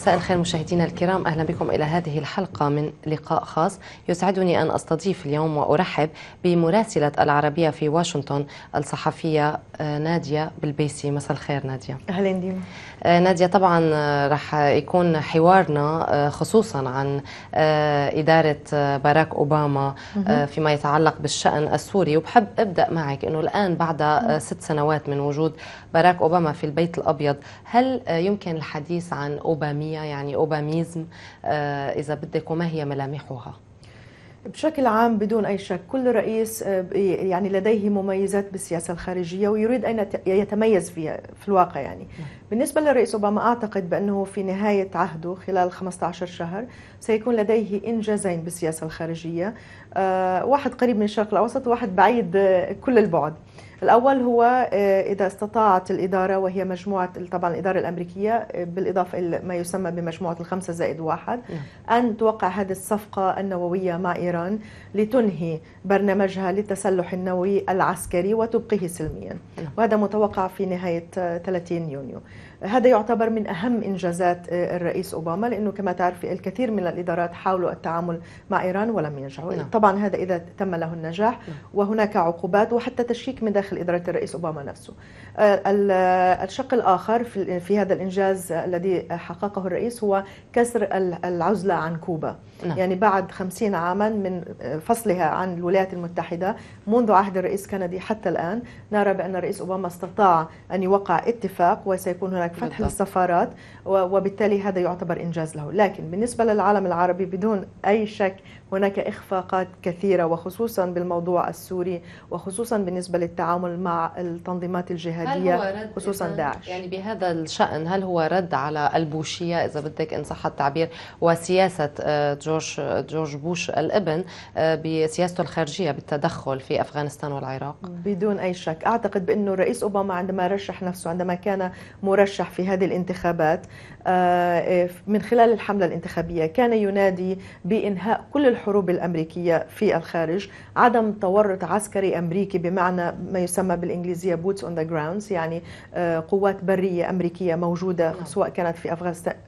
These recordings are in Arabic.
مساء الخير مشاهدينا الكرام اهلا بكم الى هذه الحلقه من لقاء خاص يسعدني ان استضيف اليوم وارحب بمراسله العربيه في واشنطن الصحفيه آه، ناديه بالبيسي مساء الخير ناديه اهلا ديما آه، نادية طبعا آه، رح يكون حوارنا آه، خصوصا عن إدارة باراك أوباما فيما يتعلق بالشأن السوري وبحب أبدأ معك أنه الآن بعد ست سنوات من وجود باراك أوباما في البيت الأبيض هل يمكن الحديث عن أوبامية يعني أوباميزم إذا بدك وما هي ملامحها؟ بشكل عام بدون أي شك كل رئيس آه، يعني لديه مميزات بالسياسة الخارجية ويريد أن يتميز فيها في الواقع يعني نعم. بالنسبة للرئيس أوباما أعتقد بأنه في نهاية عهده خلال 15 شهر سيكون لديه إنجازين بالسياسة الخارجية آه، واحد قريب من الشرق الأوسط وواحد بعيد آه، كل البعد الأول هو آه، إذا استطاعت الإدارة وهي مجموعة طبعا الإدارة الأمريكية آه، بالإضافة إلى ما يسمى بمجموعة الخمسة زائد واحد نعم. أن توقع هذه الصفقة النووية مع إيران لتنهي برنامجها للتسلح النووي العسكري وتبقيه سلميا نعم. وهذا متوقع في نهاية 30 آه، يونيو هذا يعتبر من أهم إنجازات آه، الرئيس أوباما لأنه كما تعرف الكثير من الإدارات حاولوا التعامل مع إيران ولم ينجحوا نعم. طبعا هذا إذا تم له النجاح نعم. وهناك عقوبات وحتى تشكيك من داخل إدارة الرئيس أوباما نفسه آه، آه، الشق الآخر في هذا الإنجاز الذي حققه الرئيس هو كسر العزلة عن كوبا نعم. يعني بعد خمسين عاما من فصلها عن الولايات المتحدة منذ عهد الرئيس كندي حتى الآن نرى بأن الرئيس أوباما استطاع أن يوقع اتفاق وسيكون هناك فتح بالضبط. السفارات وبالتالي هذا يعتبر إنجاز له لكن بالنسبة للعالم العربي بدون أي شك هناك إخفاقات كثيرة وخصوصا بالموضوع السوري وخصوصا بالنسبة للتعامل مع التنظيمات الجهادية خصوصا داعش يعني بهذا الشأن هل هو رد على البوشية إذا بدك إن صح التعبير وسياسة آه، جورج آه، جورج بوش الابن آه، بسياسته الخارجية بالتدخل في أفغانستان والعراق بدون أي شك أعتقد بأنه الرئيس أوباما عندما رشح نفسه عندما كان مرشح مرشح في هذه الانتخابات آه، إيه، من خلال الحملة الانتخابية كان ينادي بإنهاء كل الحروب الأمريكية في الخارج عدم تورط عسكري أمريكي بمعنى ما يسمى بالإنجليزية boots on the ground يعني آه، قوات برية أمريكية موجودة نعم. سواء كانت في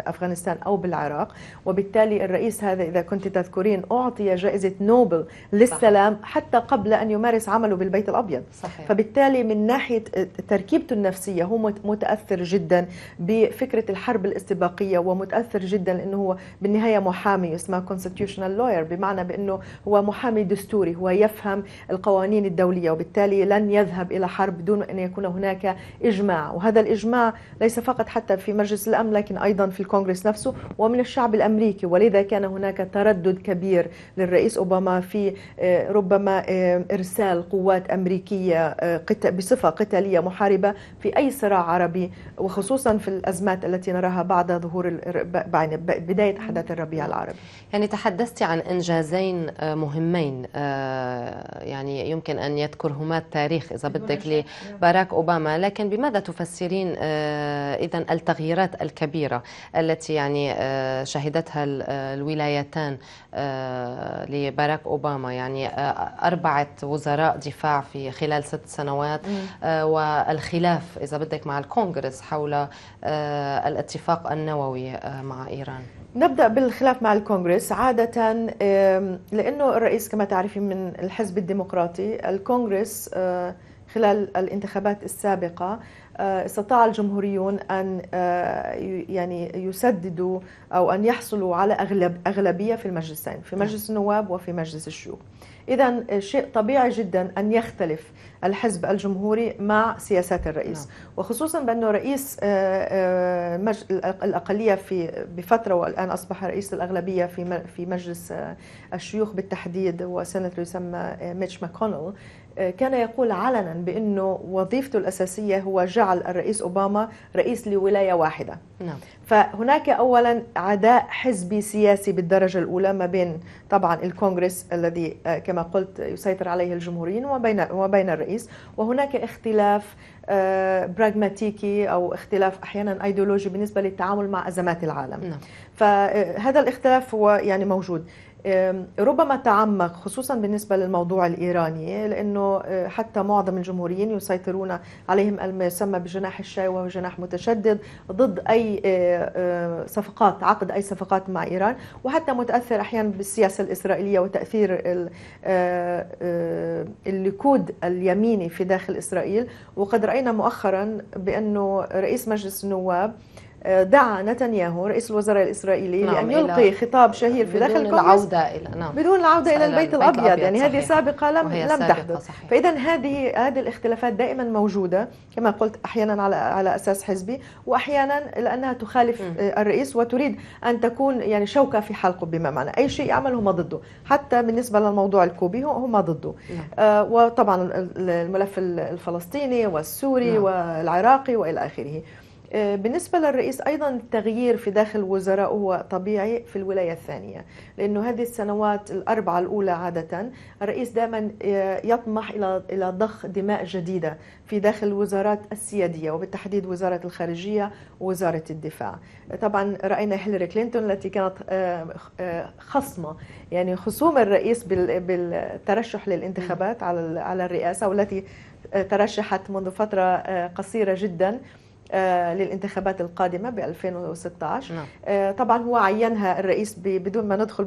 أفغانستان أو بالعراق وبالتالي الرئيس هذا إذا كنت تذكرين أعطي جائزة نوبل للسلام حتى قبل أن يمارس عمله بالبيت الأبيض فبالتالي من ناحية آه، تركيبته النفسية هو متأثر جدا بفكره الحرب الاستباقيه ومتاثر جدا لانه هو بالنهايه محامي اسمه constitutional lawyer بمعنى بانه هو محامي دستوري هو يفهم القوانين الدوليه وبالتالي لن يذهب الى حرب دون ان يكون هناك اجماع وهذا الاجماع ليس فقط حتى في مجلس الامن لكن ايضا في الكونغرس نفسه ومن الشعب الامريكي ولذا كان هناك تردد كبير للرئيس اوباما في آه، ربما آه، ارسال قوات امريكيه آه، بصفه قتاليه محاربه في اي صراع عربي وخصوصا خصوصا في الأزمات التي نراها بعد ظهور يعني بداية أحداث الربيع العربي يعني تحدثت عن إنجازين آه، مهمين آه، يعني يمكن أن يذكرهما التاريخ إذا بدك لباراك أوباما لكن بماذا تفسرين آه، إذا التغييرات الكبيرة التي يعني شهدتها الولايتان لباراك أوباما يعني أربعة وزراء دفاع في خلال ست سنوات والخلاف إذا بدك مع الكونغرس حول حول آه، الاتفاق النووي آه، مع إيران نبدأ بالخلاف مع الكونغرس عادة لأنه الرئيس كما تعرفين من الحزب الديمقراطي الكونغرس آه، خلال الانتخابات السابقة استطاع الجمهوريون أن يعني يسددوا أو أن يحصلوا على أغلب أغلبية في المجلسين في مجلس نعم. النواب وفي مجلس الشيوخ إذا شيء طبيعي جدا أن يختلف الحزب الجمهوري مع سياسات الرئيس نعم. وخصوصا بأنه رئيس آه، آه، الأقلية في بفترة والآن أصبح رئيس الأغلبية في في مجلس آه، الشيوخ بالتحديد وسنة يسمى ميتش ماكونل آه، كان يقول علنا بانه وظيفته الاساسيه هو جعل الرئيس اوباما رئيس لولايه واحده نعم. فهناك اولا عداء حزبي سياسي بالدرجه الاولى ما بين طبعا الكونغرس الذي آه، كما قلت يسيطر عليه الجمهوريين وبين وبين الرئيس وهناك اختلاف براغماتيكي آه، او اختلاف احيانا ايديولوجي بالنسبه للتعامل مع ازمات العالم نعم. فهذا الاختلاف هو يعني موجود ربما تعمق خصوصا بالنسبة للموضوع الإيراني لأنه أه، حتى معظم الجمهوريين يسيطرون عليهم ما يسمى بجناح الشاي وهو جناح متشدد ضد أي أه، أه، صفقات عقد أي صفقات مع إيران وحتى متأثر أحيانا بالسياسة الإسرائيلية وتأثير الليكود اليميني في داخل إسرائيل وقد رأينا مؤخرا بأنه رئيس مجلس النواب دعا نتنياهو رئيس الوزراء الإسرائيلي نعم لأن يلقي خطاب شهير في داخل الكونغرس بدون العودة إلى نعم بدون العودة إلى البيت الأبيض, الأبيض يعني صحيح. هذه سابقة لم لم تحدث فإذا هذه هذه الاختلافات دائما موجودة كما قلت أحيانا على على أساس حزبي وأحيانا لأنها تخالف م. آه، الرئيس وتريد أن تكون يعني شوكة في حلقه بما معنى أي شيء يعمل هم ضده حتى بالنسبة للموضوع الكوبي هم ضده نعم. آه وطبعا الملف الفلسطيني والسوري نعم. والعراقي وإلى آخره آه، بالنسبة للرئيس أيضا التغيير في داخل الوزراء هو طبيعي في الولاية الثانية لأنه هذه السنوات الأربعة الأولى عادة الرئيس دائما آه، يطمح إلى إلى ضخ دماء جديدة في داخل الوزارات السيادية وبالتحديد وزارة الخارجية ووزارة الدفاع طبعا رأينا هيلاري كلينتون التي كانت آه، خصمة يعني خصوم الرئيس بالترشح للانتخابات على على الرئاسة والتي ترشحت منذ فترة قصيرة جدا آه، للانتخابات القادمه ب 2016 نعم. آه، طبعا هو عينها الرئيس بدون ما ندخل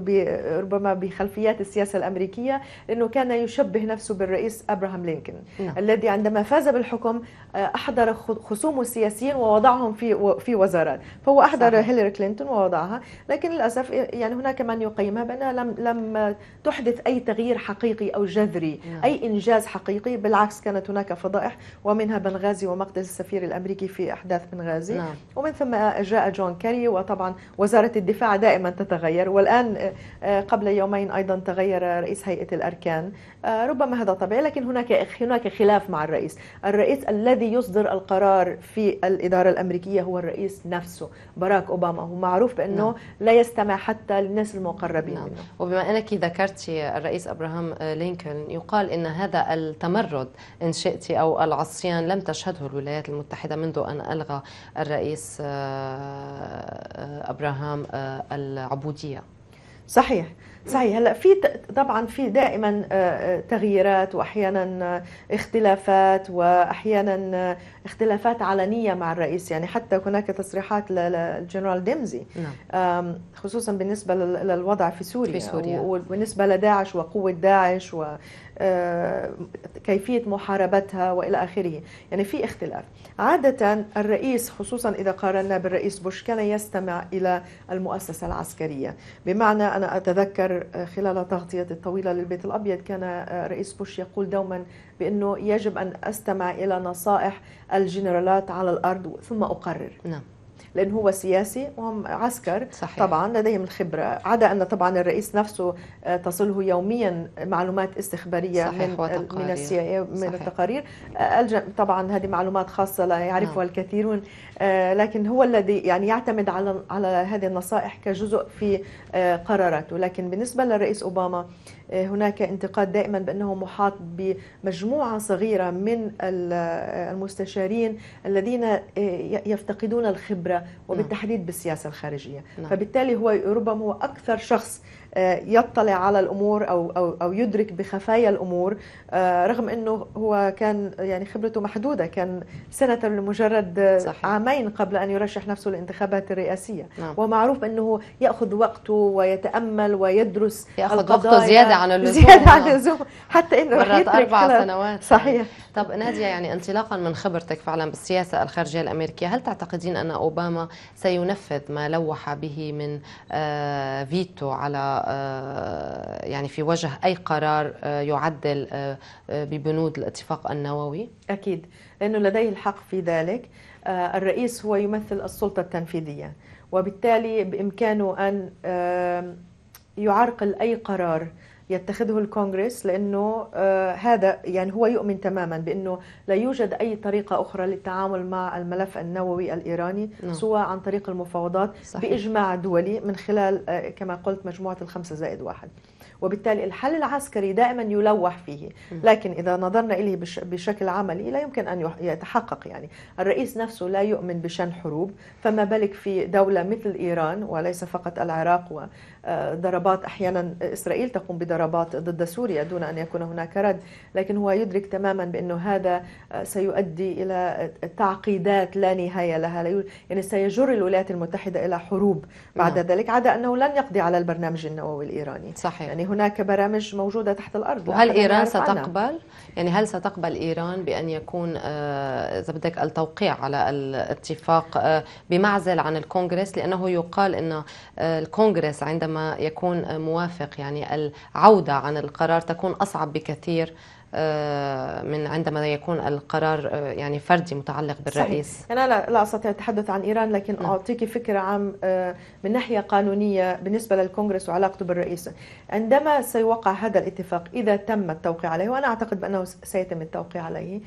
ربما بخلفيات السياسه الامريكيه لانه كان يشبه نفسه بالرئيس ابراهام لينكولن نعم. الذي عندما فاز بالحكم آه، احضر خصومه السياسيين ووضعهم في في وزارات فهو احضر صحيح. هيلاري كلينتون ووضعها لكن للاسف يعني هناك من يقيمها بانها لم لم تحدث اي تغيير حقيقي او جذري نعم. اي انجاز حقيقي بالعكس كانت هناك فضائح ومنها بنغازي ومقتل السفير الامريكي في أحداث بنغازي نعم. ومن ثم جاء جون كيري وطبعا وزارة الدفاع دائما تتغير والآن آه، آه، قبل يومين أيضا تغير رئيس هيئة الأركان آه، ربما هذا طبيعي لكن هناك هناك خلاف مع الرئيس الرئيس الذي يصدر القرار في الإدارة الأمريكية هو الرئيس نفسه باراك أوباما هو معروف بأنه نعم. لا يستمع حتى للناس المقربين نعم. منه وبما أنك ذكرت الرئيس أبراهام لينكولن يقال أن هذا التمرد إن شئت أو العصيان لم تشهده الولايات المتحدة منذ أن ألغى الرئيس آه، آه، أبراهام آه، العبودية صحيح صحيح هلا في طبعا في دائما تغييرات واحيانا اختلافات واحيانا اختلافات علنيه مع الرئيس يعني حتى هناك تصريحات للجنرال ديمزي نعم. خصوصا بالنسبه للوضع في سوريا, في سوريا. وبالنسبه لداعش وقوه داعش وكيفيه آه، محاربتها والى اخره يعني في اختلاف عاده الرئيس خصوصا اذا قارنا بالرئيس بوش كان يستمع الى المؤسسه العسكريه بمعنى انا اتذكر آه، خلال تغطيه الطويله للبيت الابيض كان آه، رئيس بوش يقول دوما بأنه يجب أن أستمع إلى نصائح الجنرالات على الأرض ثم أقرر نعم لانه هو سياسي وهم عسكر صحيح. طبعا لديهم الخبرة عدا أن طبعا الرئيس نفسه آه، تصله يوميا معلومات استخبارية صحيح من وتقارير. من السي إيه، من صحيح. التقارير آه، طبعا هذه معلومات خاصة لا يعرفها نعم. الكثيرون آه، لكن هو الذي يعني يعتمد على على هذه النصائح كجزء في قراراته لكن بالنسبة للرئيس أوباما آه، هناك انتقاد دائما بأنه محاط بمجموعة صغيرة من آه، المستشارين الذين آه، يفتقدون الخبرة نعم. وبالتحديد بالسياسة الخارجية نعم. فبالتالي هو ربما هو أكثر شخص آه، يطلع على الامور او او او يدرك بخفايا الامور آه، رغم انه هو كان يعني خبرته محدوده كان سنه لمجرد صحيح. عامين قبل ان يرشح نفسه للانتخابات الرئاسيه نعم. ومعروف انه ياخذ وقته ويتامل ويدرس ياخذ وقته زياده عن اللزوم زياده عن اللزوم حتى انه مرات اربع سنوات صحيح طب ناديه يعني انطلاقا من خبرتك فعلا بالسياسه الخارجيه الامريكيه هل تعتقدين ان اوباما سينفذ ما لوح به من آه، فيتو على آه، يعني في وجه أي قرار آه، يعدل آه، ببنود الاتفاق النووي؟ أكيد لأنه لديه الحق في ذلك الرئيس هو يمثل السلطة التنفيذية وبالتالي بإمكانه أن يعرقل أي قرار يتخذه الكونغرس لانه آه، هذا يعني هو يؤمن تماما بانه لا يوجد اي طريقه اخرى للتعامل مع الملف النووي الايراني نعم. سوى عن طريق المفاوضات صحيح. باجماع دولي من خلال آه، كما قلت مجموعه الخمسه زائد واحد وبالتالي الحل العسكري دائما يلوح فيه لكن إذا نظرنا إليه بشكل عملي لا يمكن أن يتحقق يعني الرئيس نفسه لا يؤمن بشن حروب فما بالك في دولة مثل إيران وليس فقط العراق وضربات آه، أحيانا إسرائيل تقوم بضربات ضد سوريا دون أن يكون هناك رد لكن هو يدرك تماما بأنه هذا آه، سيؤدي إلى تعقيدات لا نهاية لها يعني سيجر الولايات المتحدة إلى حروب نعم. بعد نعم. ذلك عدا أنه لن يقضي على البرنامج النووي الإيراني صحيح. يعني هناك برامج موجودة تحت الأرض وهل إيران ستقبل؟ عنها. يعني هل ستقبل إيران بأن يكون آه، إذا بدك التوقيع على الاتفاق آه، بمعزل عن الكونغرس لأنه يقال أن آه، الكونغرس عندما يكون موافق يعني العودة عن القرار تكون أصعب بكثير آه، من عندما يكون القرار آه، يعني فردي متعلق بالرئيس صحيح. أنا لا, أستطيع التحدث عن إيران لكن نعم. أعطيك فكرة عام آه، من ناحية قانونية بالنسبة للكونغرس وعلاقته بالرئيس عندما سيوقع هذا الاتفاق إذا تم التوقيع عليه وأنا أعتقد بأنه سيتم التوقيع عليه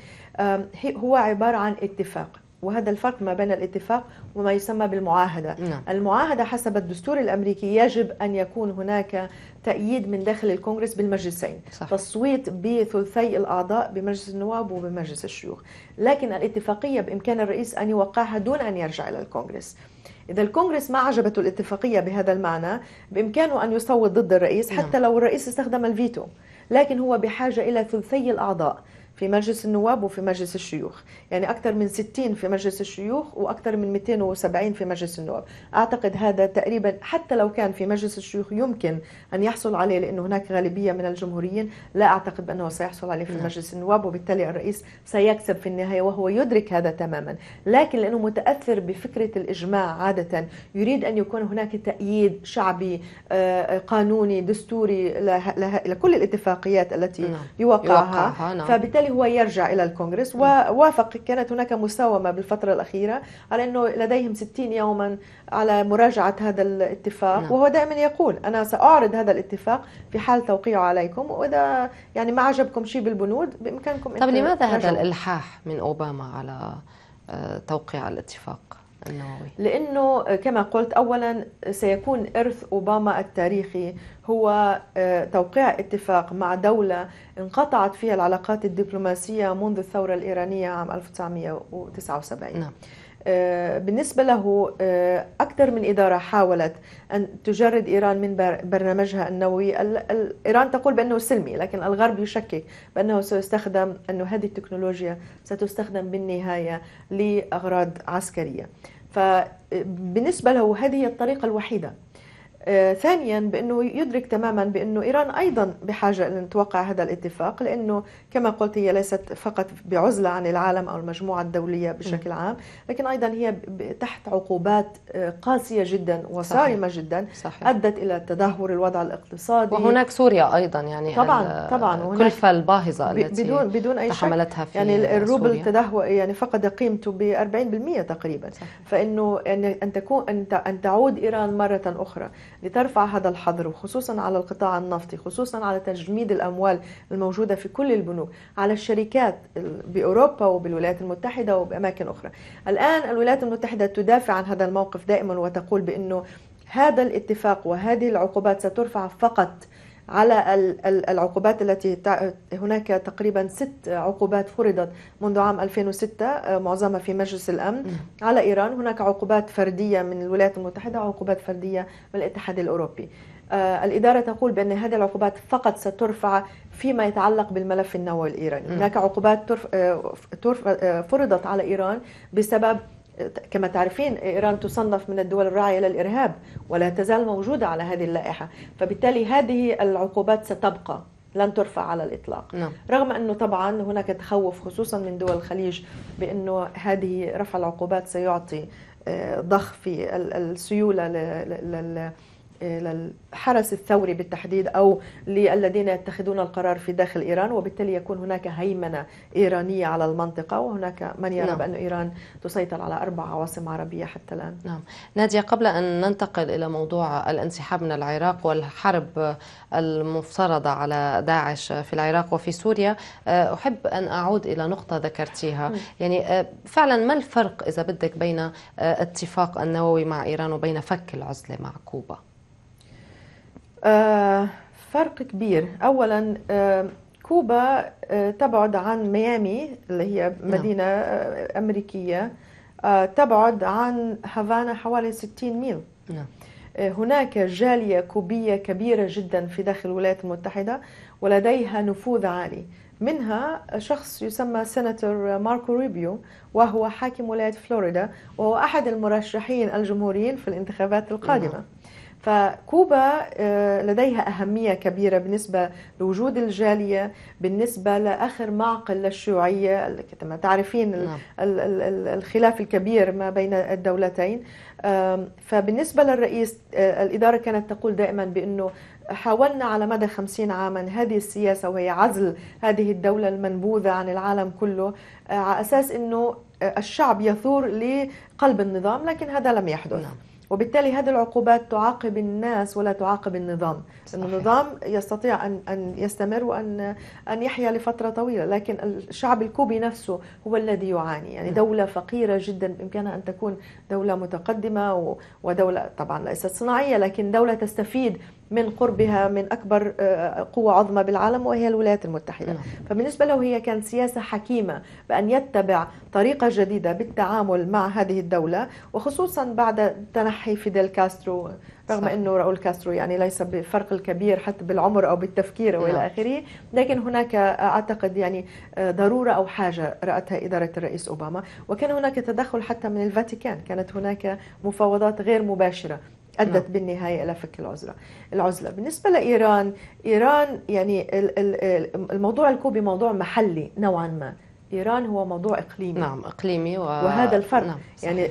هو عبارة عن اتفاق وهذا الفرق ما بين الاتفاق وما يسمى بالمعاهدة نعم. المعاهدة حسب الدستور الأمريكي يجب أن يكون هناك تأييد من داخل الكونغرس بالمجلسين صح. تصويت بثلثي الأعضاء بمجلس النواب وبمجلس الشيوخ لكن الاتفاقية بإمكان الرئيس أن يوقعها دون أن يرجع إلى الكونغرس إذا الكونغرس ما عجبته الاتفاقية بهذا المعنى بإمكانه أن يصوت ضد الرئيس نعم. حتى نعم. لو الرئيس استخدم الفيتو لكن هو بحاجة إلى ثلثي الأعضاء في مجلس النواب وفي مجلس الشيوخ يعني أكثر من 60 في مجلس الشيوخ وأكثر من 270 في مجلس النواب أعتقد هذا تقريبا حتى لو كان في مجلس الشيوخ يمكن أن يحصل عليه لأنه هناك غالبية من الجمهوريين لا أعتقد بأنه سيحصل عليه في نعم. مجلس النواب وبالتالي الرئيس سيكسب في النهاية وهو يدرك هذا تماما لكن لأنه متأثر بفكرة الإجماع عادة يريد أن يكون هناك تأييد شعبي آه، قانوني دستوري لكل الاتفاقيات التي نعم. يوقعها, يوقعها نعم. فبالتالي هو يرجع الى الكونغرس ووافق كانت هناك مساومه بالفتره الاخيره على انه لديهم 60 يوما على مراجعه هذا الاتفاق نعم. وهو دائما يقول انا ساعرض هذا الاتفاق في حال توقيعه عليكم واذا يعني ما عجبكم شيء بالبنود بامكانكم طب لماذا هذا الالحاح من اوباما على آه، توقيع الاتفاق النووي لانه آه، كما قلت اولا سيكون ارث اوباما التاريخي هو آه، توقيع اتفاق مع دوله انقطعت فيها العلاقات الدبلوماسيه منذ الثوره الايرانيه عام 1979 نعم. آه، بالنسبة له آه، أكثر من إدارة حاولت أن تجرد إيران من برنامجها النووي إيران تقول بأنه سلمي لكن الغرب يشكك بأنه سيستخدم أن هذه التكنولوجيا ستستخدم بالنهاية لأغراض عسكرية فبالنسبة آه، له هذه الطريقة الوحيدة آه، ثانيا بانه يدرك تماما بانه ايران ايضا بحاجه ان توقع هذا الاتفاق لانه كما قلت هي ليست فقط بعزله عن العالم او المجموعه الدوليه بشكل عام، لكن ايضا هي تحت عقوبات آه، قاسيه جدا وصارمه جدا صحيح. ادت الى تدهور الوضع الاقتصادي وهناك سوريا ايضا يعني طبعا طبعا الكلفه الباهظه التي بدون بدون اي تحملتها في يعني الروبل تدهور يعني فقد قيمته ب 40% تقريبا صحيح. فانه ان تكون ان تعود ايران مره اخرى لترفع هذا الحظر وخصوصا على القطاع النفطي خصوصا على تجميد الأموال الموجودة في كل البنوك على الشركات بأوروبا وبالولايات المتحدة وبأماكن أخرى الآن الولايات المتحدة تدافع عن هذا الموقف دائما وتقول بأنه هذا الاتفاق وهذه العقوبات سترفع فقط على العقوبات التي هناك تقريبا ست عقوبات فرضت منذ عام 2006 آه، معظمها في مجلس الأمن على إيران هناك عقوبات فردية من الولايات المتحدة وعقوبات فردية من الاتحاد الأوروبي آه، الإدارة تقول بأن هذه العقوبات فقط سترفع فيما يتعلق بالملف النووي الإيراني هناك عقوبات آه، فرضت على إيران بسبب كما تعرفين إيران تصنف من الدول الراعية للإرهاب ولا تزال موجودة على هذه اللائحة فبالتالي هذه العقوبات ستبقى لن ترفع على الاطلاق نعم. رغم انه طبعا هناك تخوف خصوصا من دول الخليج بانه هذه رفع العقوبات سيعطي آه، ضخ في السيوله للحرس الثوري بالتحديد أو للذين يتخذون القرار في داخل إيران وبالتالي يكون هناك هيمنة إيرانية على المنطقة وهناك من يرى نعم. بأن إيران تسيطر على أربع عواصم عربية حتى الآن نعم نادية قبل أن ننتقل إلى موضوع الانسحاب من العراق والحرب المفترضة على داعش في العراق وفي سوريا آه، أحب أن أعود إلى نقطة ذكرتيها نعم. يعني آه، فعلا ما الفرق إذا بدك بين آه، اتفاق النووي مع إيران وبين فك العزلة مع كوبا آه، فرق كبير اولا آه، كوبا آه، تبعد عن ميامي اللي هي نعم. مدينه امريكيه تبعد عن هافانا حوالي 60 ميل نعم. هناك جاليه كوبيه كبيره جدا في داخل الولايات المتحده ولديها نفوذ عالي منها شخص يسمى سيناتور ماركو ريبيو وهو حاكم ولايه فلوريدا وهو احد المرشحين الجمهوريين في الانتخابات القادمه نعم. فكوبا آه، لديها أهمية كبيرة بالنسبة لوجود الجالية بالنسبة لآخر معقل للشيوعية كما تعرفين نعم. الخلاف الكبير ما بين الدولتين فبالنسبة للرئيس آه، الإدارة كانت تقول دائما بأنه حاولنا على مدى خمسين عاما هذه السياسة وهي عزل هذه الدولة المنبوذة عن العالم كله آه، على أساس أنه الشعب يثور لقلب النظام لكن هذا لم يحدث نعم. وبالتالي هذه العقوبات تعاقب الناس ولا تعاقب النظام صحيح. النظام يستطيع أن, أن يستمر وأن أن يحيا لفترة طويلة لكن الشعب الكوبي نفسه هو الذي يعاني يعني نعم. دولة فقيرة جدا بإمكانها أن تكون دولة متقدمة ودولة طبعا ليست صناعية لكن دولة تستفيد من قربها من أكبر آه، قوة عظمى بالعالم وهي الولايات المتحدة نعم. فبالنسبة له هي كانت سياسة حكيمة بأن يتبع طريقة جديدة بالتعامل مع هذه الدولة وخصوصا بعد تنحي فيدل كاسترو رغم صح. انه راؤول كاسترو يعني ليس بفرق الكبير حتى بالعمر او بالتفكير او الى نعم. اخره لكن هناك آه، اعتقد يعني آه، ضروره او حاجه راتها اداره الرئيس اوباما وكان هناك تدخل حتى من الفاتيكان كانت هناك مفاوضات غير مباشره ادت نعم. بالنهايه الى فك العزله العزله بالنسبه لايران ايران يعني الموضوع الكوبي موضوع محلي نوعا ما ايران هو موضوع اقليمي نعم اقليمي و... وهذا الفرق نعم يعني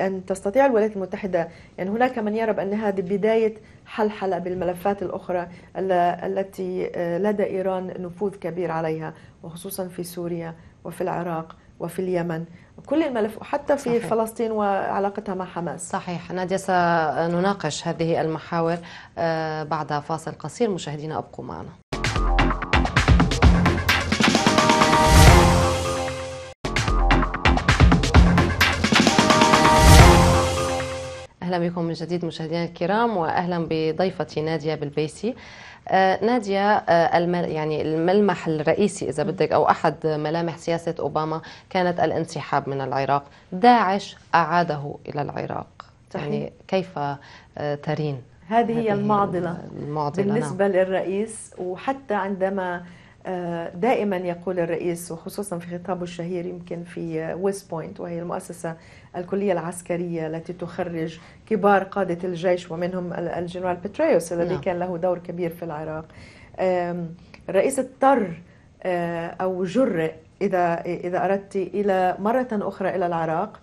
ان تستطيع الولايات المتحده يعني هناك من يرى بان هذه بدايه حلحله بالملفات الاخرى التي لدى ايران نفوذ كبير عليها وخصوصا في سوريا وفي العراق وفي اليمن كل الملف حتى في صحيح. فلسطين وعلاقتها مع حماس صحيح نادية سنناقش هذه المحاور آه، بعد فاصل قصير مشاهدينا ابقوا معنا اهلا بكم من جديد مشاهدينا الكرام واهلا بضيفتي ناديه بالبيسي آه، ناديه آه، يعني الملمح الرئيسي اذا بدك او احد ملامح سياسه اوباما كانت الانسحاب من العراق داعش اعاده الى العراق صحيح. يعني كيف آه، ترين هذه هي المعضلة, المعضلة نعم. بالنسبة نعم. للرئيس وحتى عندما دائما يقول الرئيس وخصوصا في خطابه الشهير يمكن في ويست بوينت وهي المؤسسة الكلية العسكرية التي تخرج كبار قادة الجيش ومنهم الجنرال بتريوس الذي نعم. كان له دور كبير في العراق الرئيس اضطر آه، أو جرئ إذا إذا أردت إلى مرة أخرى إلى العراق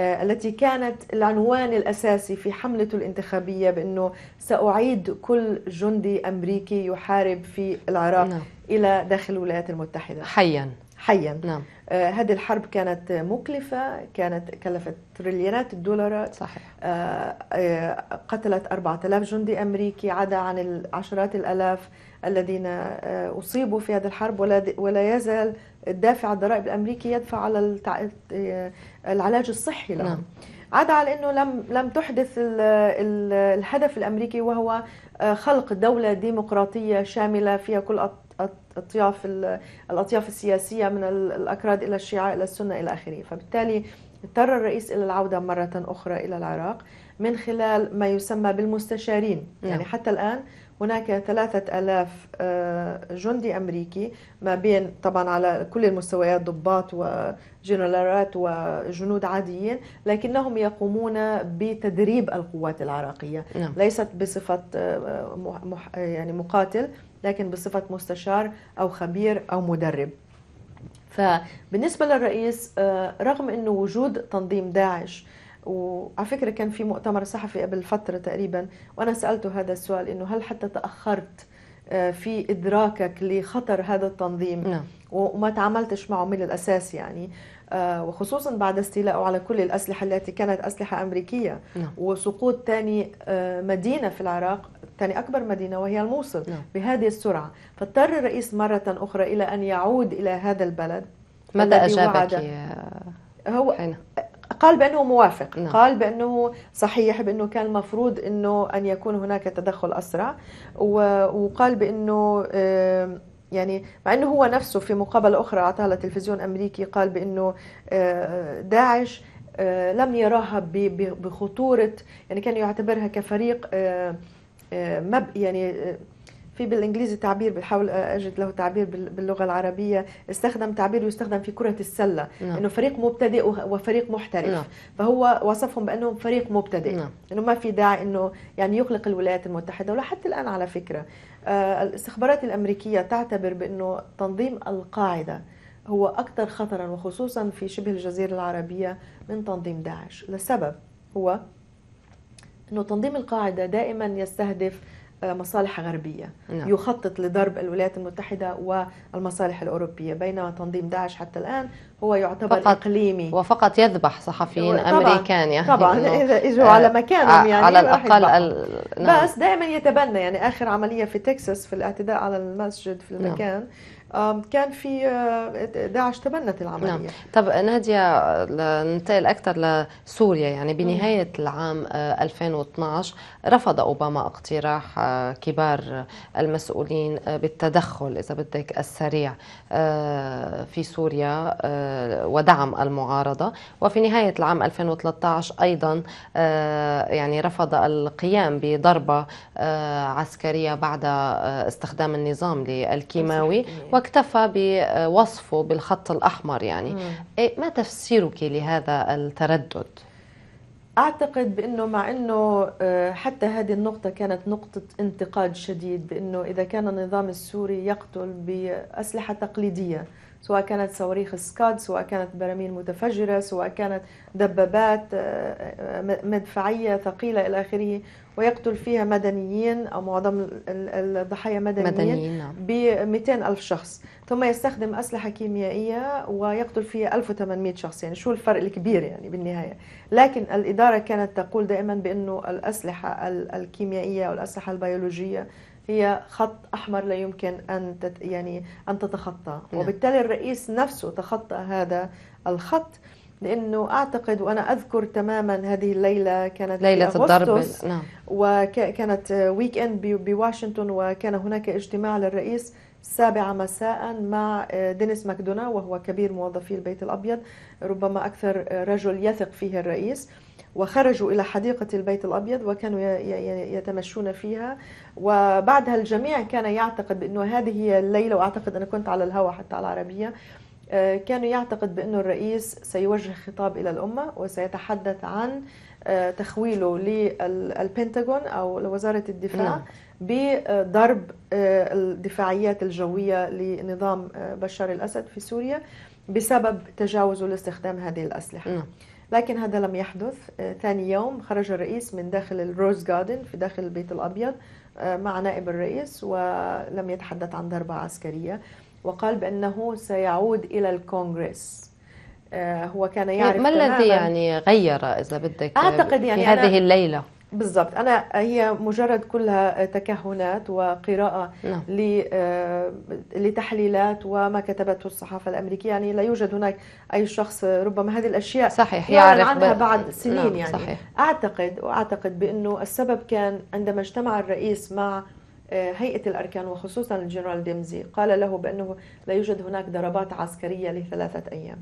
آه، التي كانت العنوان الأساسي في حملته الانتخابية بأنه سأعيد كل جندي أمريكي يحارب في العراق نعم. إلى داخل الولايات المتحدة حيا حيا نعم. آه هذه الحرب كانت مكلفة كانت كلفت تريليونات الدولارات صحيح آه آه قتلت 4000 جندي أمريكي عدا عن العشرات الألاف الذين آه، أصيبوا في هذه الحرب ولا, ولا يزال الدافع الضرائب الأمريكي يدفع على آه، العلاج الصحي لهم نعم. عدا على انه لم لم تحدث ال ال الهدف الامريكي وهو آه، خلق دوله ديمقراطيه شامله فيها كل اطياف الاطياف السياسيه من الاكراد الى الشيعه الى السنه الى اخره فبالتالي اضطر الرئيس الى العوده مره اخرى الى العراق من خلال ما يسمى بالمستشارين نعم. يعني حتى الان هناك ثلاثة ألاف آه، جندي أمريكي ما بين طبعا على كل المستويات ضباط وجنرالات وجنود عاديين لكنهم يقومون بتدريب القوات العراقية نعم. ليست بصفة آه، يعني مقاتل لكن بصفة مستشار أو خبير أو مدرب فبالنسبة للرئيس آه، رغم أنه وجود تنظيم داعش وعلى فكره كان في مؤتمر صحفي قبل فتره تقريبا وانا سالته هذا السؤال انه هل حتى تاخرت آه، في ادراكك لخطر هذا التنظيم نعم. وما تعاملتش معه من الاساس يعني آه، وخصوصا بعد استيلائه على كل الاسلحه التي كانت اسلحه امريكيه نعم. وسقوط ثاني آه، مدينه في العراق ثاني اكبر مدينه وهي الموصل نعم. بهذه السرعه فاضطر الرئيس مره اخرى الى ان يعود الى هذا البلد ماذا اجابك هو قال بأنه موافق نعم. قال بأنه صحيح بأنه كان المفروض أنه أن يكون هناك تدخل أسرع وقال بأنه يعني مع أنه هو نفسه في مقابلة أخرى أعطاها لتلفزيون أمريكي قال بأنه آه، داعش آه، لم يراها بخطورة يعني كان يعتبرها كفريق آه، مب يعني في بالانجليزي تعبير بحاول اجد له تعبير باللغه العربيه استخدم تعبير يستخدم في كره السله نعم. انه فريق مبتدئ وفريق محترف نعم. فهو وصفهم بانهم فريق مبتدئ نعم. انه ما في داعي انه يعني يقلق الولايات المتحده حتى الان على فكره آه الاستخبارات الامريكيه تعتبر بانه تنظيم القاعده هو اكثر خطرا وخصوصا في شبه الجزيره العربيه من تنظيم داعش لسبب هو انه تنظيم القاعده دائما يستهدف آه، مصالح غربية نعم. يخطط لضرب الولايات المتحدة والمصالح الأوروبية بينما تنظيم داعش حتى الآن هو يعتبر فقط إقليمي وفقط يذبح صحفيين طبعًا أمريكان يعني طبعا إذا إجوا على آه، مكانهم آه، يعني على الأقل نعم. بس دائما يتبنى يعني آخر عملية في تكساس في الاعتداء على المسجد في نعم. المكان نعم. كان في آه، داعش تبنت العملية نعم. طب نادية ننتقل أكثر لسوريا يعني بنهاية العام 2012 آه، رفض أوباما اقتراح آه، كبار المسؤولين بالتدخل إذا بدك السريع في سوريا ودعم المعارضة وفي نهاية العام 2013 أيضا يعني رفض القيام بضربة عسكرية بعد استخدام النظام للكيماوي واكتفى بوصفه بالخط الأحمر يعني إيه، ما تفسيرك لهذا التردد؟ أعتقد بأنه مع أنه آه، حتى هذه النقطة كانت نقطة انتقاد شديد بأنه إذا كان النظام السوري يقتل بأسلحة تقليدية سواء كانت صواريخ سكاد سواء كانت براميل متفجرة سواء كانت دبابات آه، آه، مدفعية ثقيلة إلى آخره ويقتل فيها مدنيين أو معظم الضحايا مدنيين, مدنيين نعم. ب 200 ألف شخص ثم يستخدم أسلحة كيميائية ويقتل فيها 1800 شخص يعني شو الفرق الكبير يعني بالنهاية لكن الإدارة كانت تقول دائما بأنه الأسلحة الكيميائية والأسلحة البيولوجية هي خط احمر لا يمكن ان تت يعني ان تتخطى نعم. وبالتالي الرئيس نفسه تخطى هذا الخط لانه اعتقد وانا اذكر تماما هذه الليله كانت ليله الضرب نعم وكانت ويك اند بواشنطن وكان هناك اجتماع للرئيس السابعة مساء مع آه، دينيس ماكدونا وهو كبير موظفي البيت الأبيض ربما أكثر رجل يثق فيه الرئيس وخرجوا إلى حديقة البيت الأبيض وكانوا يتمشون فيها وبعدها الجميع كان يعتقد بأنه هذه هي الليلة وأعتقد أنا كنت على الهواء حتى على العربية آه، كانوا يعتقد بأنه الرئيس سيوجه خطاب إلى الأمة وسيتحدث عن آه، تخويله للبنتاغون أو وزارة الدفاع نعم. بضرب آه، الدفاعيات الجوية لنظام بشار الأسد في سوريا بسبب تجاوزه لاستخدام هذه الأسلحة نعم. لكن هذا لم يحدث آه، ثاني يوم خرج الرئيس من داخل الروز جاردن في داخل البيت الأبيض آه، مع نائب الرئيس ولم يتحدث عن ضربة عسكرية وقال بأنه سيعود إلى الكونغرس آه، هو كان إيه، يعرف ما الذي يعني غير إذا بدك أعتقد يعني في هذه الليلة بالضبط انا هي مجرد كلها تكهنات وقراءه نعم. آه، لتحليلات وما كتبته الصحافه الامريكيه يعني لا يوجد هناك اي شخص ربما هذه الاشياء صحيح يعرف عنها بعد نعم، سنين نعم. يعني صحيح. اعتقد واعتقد بانه السبب كان عندما اجتمع الرئيس مع آه، هيئة الأركان وخصوصا الجنرال ديمزي قال له بأنه لا يوجد هناك ضربات عسكرية لثلاثة أيام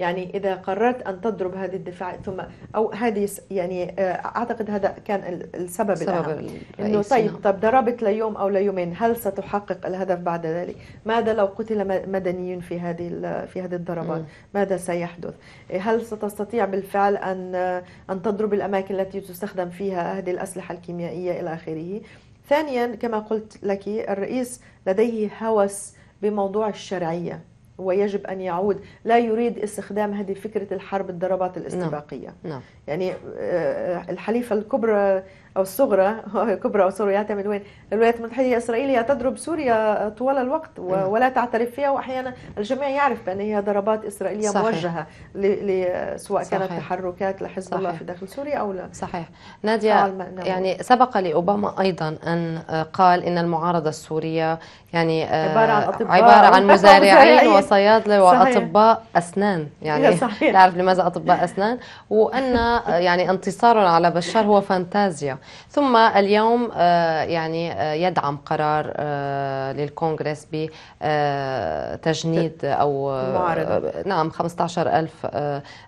يعني إذا قررت أن تضرب هذه الدفاع ثم أو هذه يعني آه، أعتقد هذا كان السبب الأهم إنه طيب طب ضربت ليوم أو ليومين هل ستحقق الهدف بعد ذلك ماذا لو قتل مدنيين في هذه في هذه الضربات ماذا سيحدث هل ستستطيع بالفعل أن آه، أن تضرب الأماكن التي تستخدم فيها هذه الأسلحة الكيميائية إلى آخره ثانيا كما قلت لك الرئيس لديه هوس بموضوع الشرعية ويجب أن يعود لا يريد استخدام هذه فكرة الحرب الضربات نعم. الاستباقية نعم. نعم. يعني آه، الحليفة الكبرى او الصغرى كبرى او صغرى يعتمد وين الولايات المتحده الاسرائيليه تضرب سوريا طوال الوقت ولا تعترف فيها واحيانا الجميع يعرف بان هي ضربات اسرائيليه صحيح. موجهه سواء كانت صحيح. تحركات لحزب الله في داخل سوريا او لا صحيح ناديه نعم. يعني سبق لاوباما ايضا ان قال ان المعارضه السوريه يعني آه، عباره عن أطباء عباره عن مزارعين وصيادله واطباء اسنان يعني لا اعرف لماذا اطباء اسنان وان يعني انتصار على بشار هو فانتازيا ثم اليوم آه، يعني آه، يدعم قرار آه، للكونغرس بتجنيد أو معارضة. نعم 15 ألف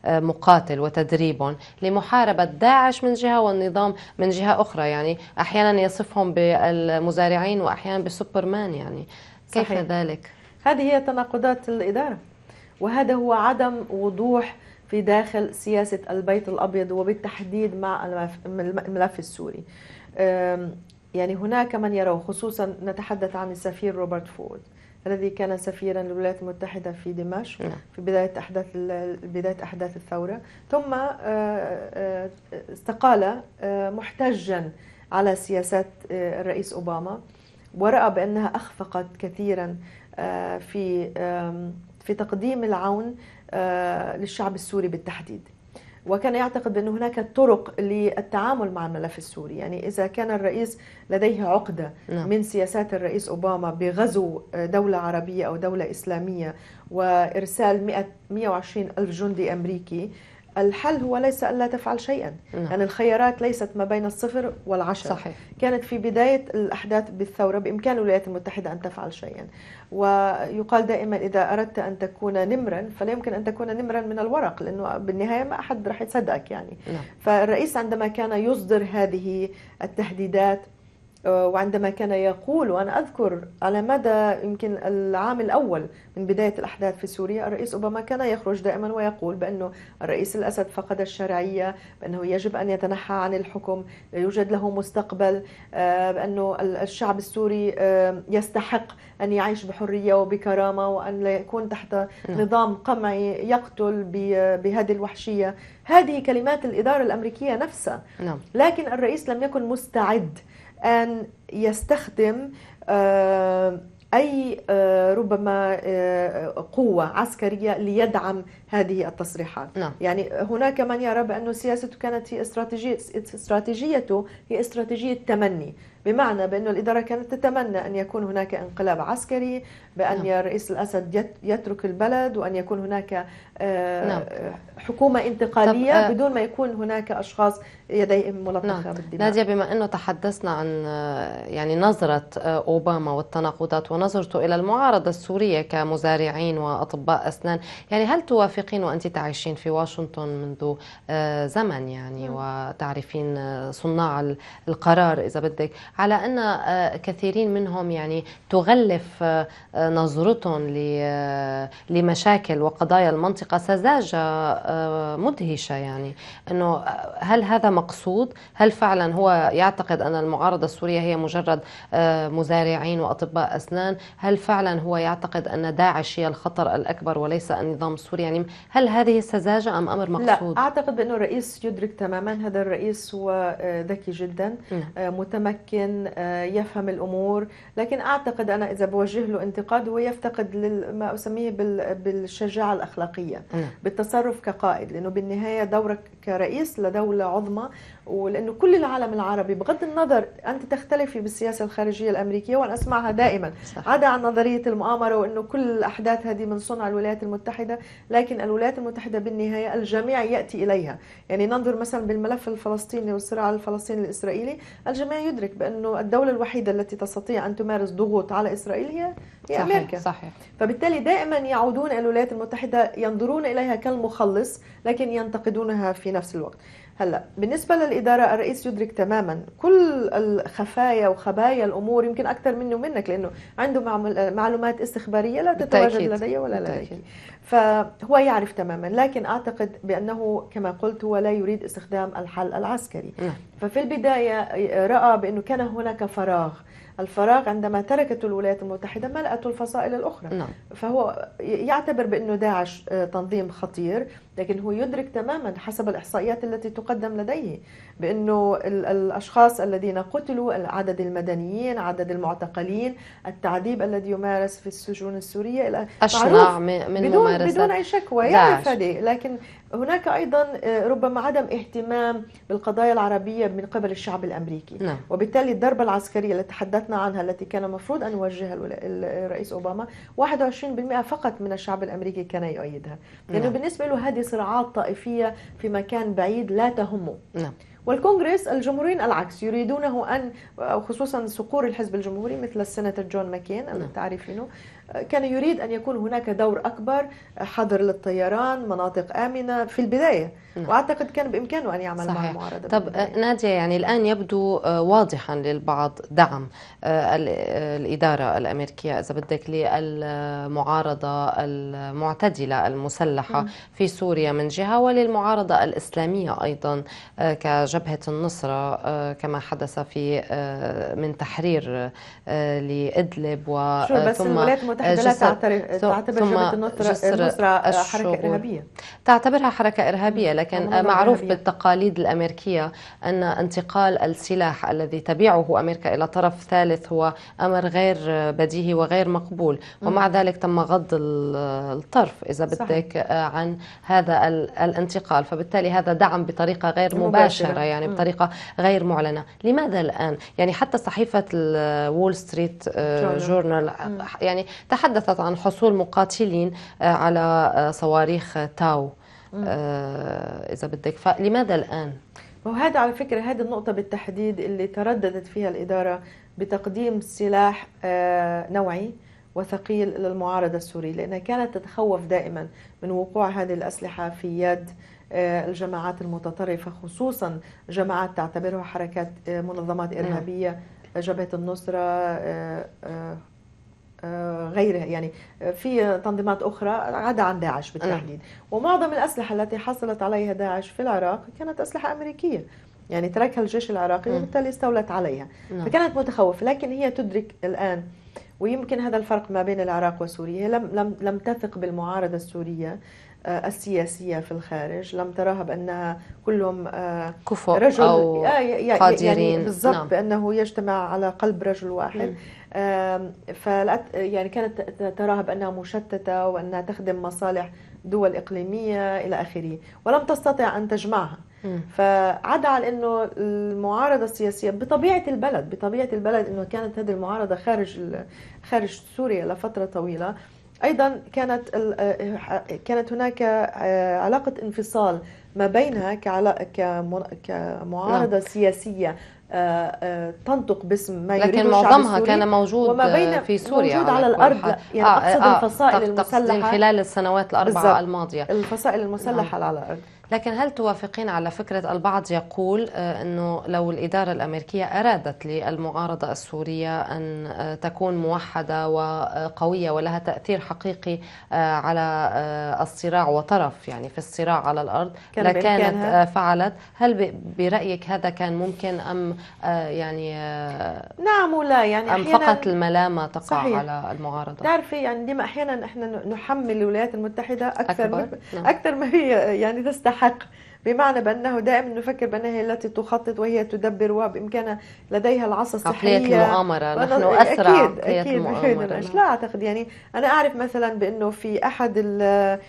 مقاتل وتدريبهم لمحاربة داعش من جهة والنظام من جهة أخرى يعني أحيانا يصفهم بالمزارعين وأحيانا بسوبرمان يعني كيف ذلك؟ هذه هي تناقضات الإدارة وهذا هو عدم وضوح في داخل سياسة البيت الأبيض وبالتحديد مع الملف السوري يعني هناك من يرى خصوصا نتحدث عن السفير روبرت فورد الذي كان سفيرا للولايات المتحدة في دمشق نعم. في بداية أحداث بداية أحداث الثورة ثم أه، أه، استقال أه، محتجا على سياسات الرئيس أوباما ورأى بأنها أخفقت كثيرا في في تقديم العون آه، للشعب السوري بالتحديد وكان يعتقد بأن هناك طرق للتعامل مع الملف السوري يعني إذا كان الرئيس لديه عقدة نعم. من سياسات الرئيس أوباما بغزو دولة عربية أو دولة إسلامية وإرسال 120 ألف جندي أمريكي الحل هو ليس ألا تفعل شيئا نعم. يعني الخيارات ليست ما بين الصفر والعشر صحيح. كانت في بداية الأحداث بالثورة بإمكان الولايات المتحدة أن تفعل شيئا ويقال دائما إذا أردت أن تكون نمرا فلا يمكن أن تكون نمرا من الورق لأنه بالنهاية ما أحد راح يصدقك يعني نعم. فالرئيس عندما كان يصدر هذه التهديدات آه، وعندما كان يقول وأنا أذكر على مدى يمكن العام الأول من بداية الأحداث في سوريا الرئيس أوباما كان يخرج دائما ويقول بأنه الرئيس الأسد فقد الشرعية بأنه يجب أن يتنحى عن الحكم لا يوجد له مستقبل آه، بأنه الشعب السوري آه، يستحق أن يعيش بحرية وبكرامة وأن لا يكون تحت نعم. نظام قمعي يقتل بهذه الوحشية هذه كلمات الإدارة الأمريكية نفسها نعم. لكن الرئيس لم يكن مستعد أن يستخدم آه، أي آه، ربما آه، قوة عسكرية ليدعم هذه التصريحات نعم. يعني هناك من يرى بأن سياسته كانت هي استراتيجية استراتيجيته هي استراتيجية تمني بمعنى بأن الإدارة كانت تتمنى أن يكون هناك انقلاب عسكري بأن نعم. رئيس الأسد يترك البلد وأن يكون هناك آه، نعم. حكومة انتقالية آه، بدون ما يكون هناك أشخاص يديهم ملطخة نعم. بالدماء نادية بما أنه تحدثنا عن آه، يعني نظرة أوباما والتناقضات ونظرته إلى المعارضة السورية كمزارعين وأطباء أسنان يعني هل توافقين وأنت تعيشين في واشنطن منذ زمن يعني نعم. وتعرفين صناع القرار إذا بدك على أن آه، كثيرين منهم يعني تغلف آه، آه، نظرتهم لمشاكل وقضايا المنطقة سذاجة مدهشة يعني أنه هل هذا مقصود؟ هل فعلا هو يعتقد أن المعارضة السورية هي مجرد مزارعين وأطباء أسنان؟ هل فعلا هو يعتقد أن داعش هي الخطر الأكبر وليس النظام السوري؟ يعني هل هذه سذاجة أم أمر مقصود؟ لا أعتقد أنه الرئيس يدرك تماما هذا الرئيس هو ذكي جدا متمكن ممكن آه، يفهم الامور لكن اعتقد انا اذا بوجه له انتقاد هو يفتقد ما اسميه بالشجاعه الاخلاقيه نعم. بالتصرف كقائد لانه بالنهايه دورك كرئيس لدوله عظمى ولانه كل العالم العربي بغض النظر انت تختلفي بالسياسه الخارجيه الامريكيه وانا اسمعها دائما صح. عدا عن نظريه المؤامره وانه كل الاحداث هذه من صنع الولايات المتحده لكن الولايات المتحده بالنهايه الجميع ياتي اليها يعني ننظر مثلا بالملف الفلسطيني والصراع الفلسطيني الاسرائيلي الجميع يدرك بانه الدوله الوحيده التي تستطيع ان تمارس ضغوط على اسرائيل هي هي صحيح. امريكا صحيح فبالتالي دائما يعودون الولايات المتحده ينظرون اليها كالمخلص لكن ينتقدونها في نفس الوقت هلا بالنسبه للاداره الرئيس يدرك تماما كل الخفايا وخبايا الامور يمكن اكثر مني ومنك لانه عنده معلومات استخباريه لا تتواجد لدي ولا لديك فهو يعرف تماما لكن اعتقد بانه كما قلت هو لا يريد استخدام الحل العسكري نعم. ففي البدايه راى بانه كان هناك فراغ الفراغ عندما تركت الولايات المتحدة ملأته الفصائل الأخرى نعم. فهو يعتبر بأنه داعش آه، تنظيم خطير لكن هو يدرك تماما حسب الإحصائيات التي تقدم لديه بأنه الأشخاص الذين قتلوا عدد المدنيين عدد المعتقلين التعذيب الذي يمارس في السجون السورية أشنع من بدون, ممارسة بدون أي شكوى يعني هذه لكن هناك أيضا آه، ربما عدم اهتمام بالقضايا العربية من قبل الشعب الأمريكي نعم. وبالتالي الضربة العسكرية التي تحدثنا عنها التي كان المفروض أن يوجهها الرئيس أوباما 21% فقط من الشعب الأمريكي كان يؤيدها لأنه يعني نعم. بالنسبة له هذه صراعات طائفية في مكان بعيد لا تهمه نعم. والكونغرس الجمهوريين العكس يريدونه أن خصوصا صقور الحزب الجمهوري مثل السناتور جون ماكين نعم. تعرفينه كان يريد أن يكون هناك دور أكبر حظر للطيران مناطق آمنة في البداية نعم. واعتقد كان بامكانه ان يعمل صحيح. مع المعارضه طب آه، ناديه يعني الان يبدو آه، واضحا للبعض دعم آه، الاداره الامريكيه اذا بدك للمعارضه المعتدله المسلحه في سوريا من جهه وللمعارضه الاسلاميه ايضا كجبهه النصره كما حدث في من تحرير لادلب و بس ثم الولايات المتحده لا تعتبر, تعتبر جبهه النصره, النصرة حركه ارهابيه تعتبرها حركه ارهابيه لكن معروف بالتقاليد الأمريكية أن انتقال السلاح الذي تبيعه أمريكا إلى طرف ثالث هو أمر غير بديهي وغير مقبول ومع ذلك تم غض الطرف إذا بدك آه، عن هذا الانتقال فبالتالي هذا دعم بطريقة غير مباشرة, مباشرة. يعني بطريقة غير معلنة لماذا الآن؟ يعني حتى صحيفة وول ستريت جورنال يعني تحدثت عن حصول مقاتلين آه، على آه، صواريخ تاو آه، اذا بدك فلماذا الان وهذا على فكرة هذه النقطة بالتحديد اللي ترددت فيها الإدارة بتقديم سلاح آه، نوعي وثقيل للمعارضة السورية لأنها كانت تتخوف دائما من وقوع هذه الأسلحة في يد آه، الجماعات المتطرفة خصوصا جماعات تعتبرها حركات منظمات إرهابية نعم. جبهة النصرة آه، غيرها يعني في تنظيمات أخرى عدا عن داعش نعم. بالتحديد ومعظم الأسلحة التي حصلت عليها داعش في العراق كانت أسلحة أمريكية يعني تركها الجيش العراقي نعم. وبالتالي استولت عليها نعم. فكانت متخوفة لكن هي تدرك الآن ويمكن هذا الفرق ما بين العراق وسوريا لم لم لم تثق بالمعارضه السوريه آه، السياسية في الخارج لم تراها بأنها كلهم آه، كفؤ رجل أو آه، يعني قادرين بالضبط نعم. بأنه يجتمع على قلب رجل واحد فلأت يعني كانت تراها بأنها مشتتة وأنها تخدم مصالح دول إقليمية إلى آخره ولم تستطع أن تجمعها فعدا على أنه المعارضة السياسية بطبيعة البلد بطبيعة البلد أنه كانت هذه المعارضة خارج خارج سوريا لفترة طويلة ايضا كانت آه، كانت هناك آه، علاقه انفصال ما بينها كمعارضه نعم. سياسيه آه، تنطق باسم ما لكن معظمها كان موجود وما بين في سوريا موجود على الارض يعني آه اقصد آه الفصائل آه المسلحه خلال السنوات الاربعه الماضيه الفصائل المسلحه آه على الارض لكن هل توافقين على فكرة البعض يقول آه، أنه لو الإدارة الأمريكية أرادت للمعارضة السورية أن آه، تكون موحدة وقوية ولها تأثير حقيقي آه، على الصراع وطرف يعني في الصراع على الأرض كان لكانت فعلت هل برأيك هذا كان ممكن أم يعني نعم ولا يعني أم فقط الملامة تقع صحيح. على المعارضة تعرفي يعني ديما أحيانا احنا نحمل الولايات المتحدة أكثر أكبر. نعم. أكثر ما هي يعني تستحق الحق بمعنى بأنه دائما نفكر بأنها هي التي تخطط وهي تدبر وبإمكانها لديها العصا السحريه عقلية المؤامرة نحن أسرع أكيد أكيد المؤامرة نعم. لا أعتقد يعني أنا أعرف مثلا بأنه في أحد آه،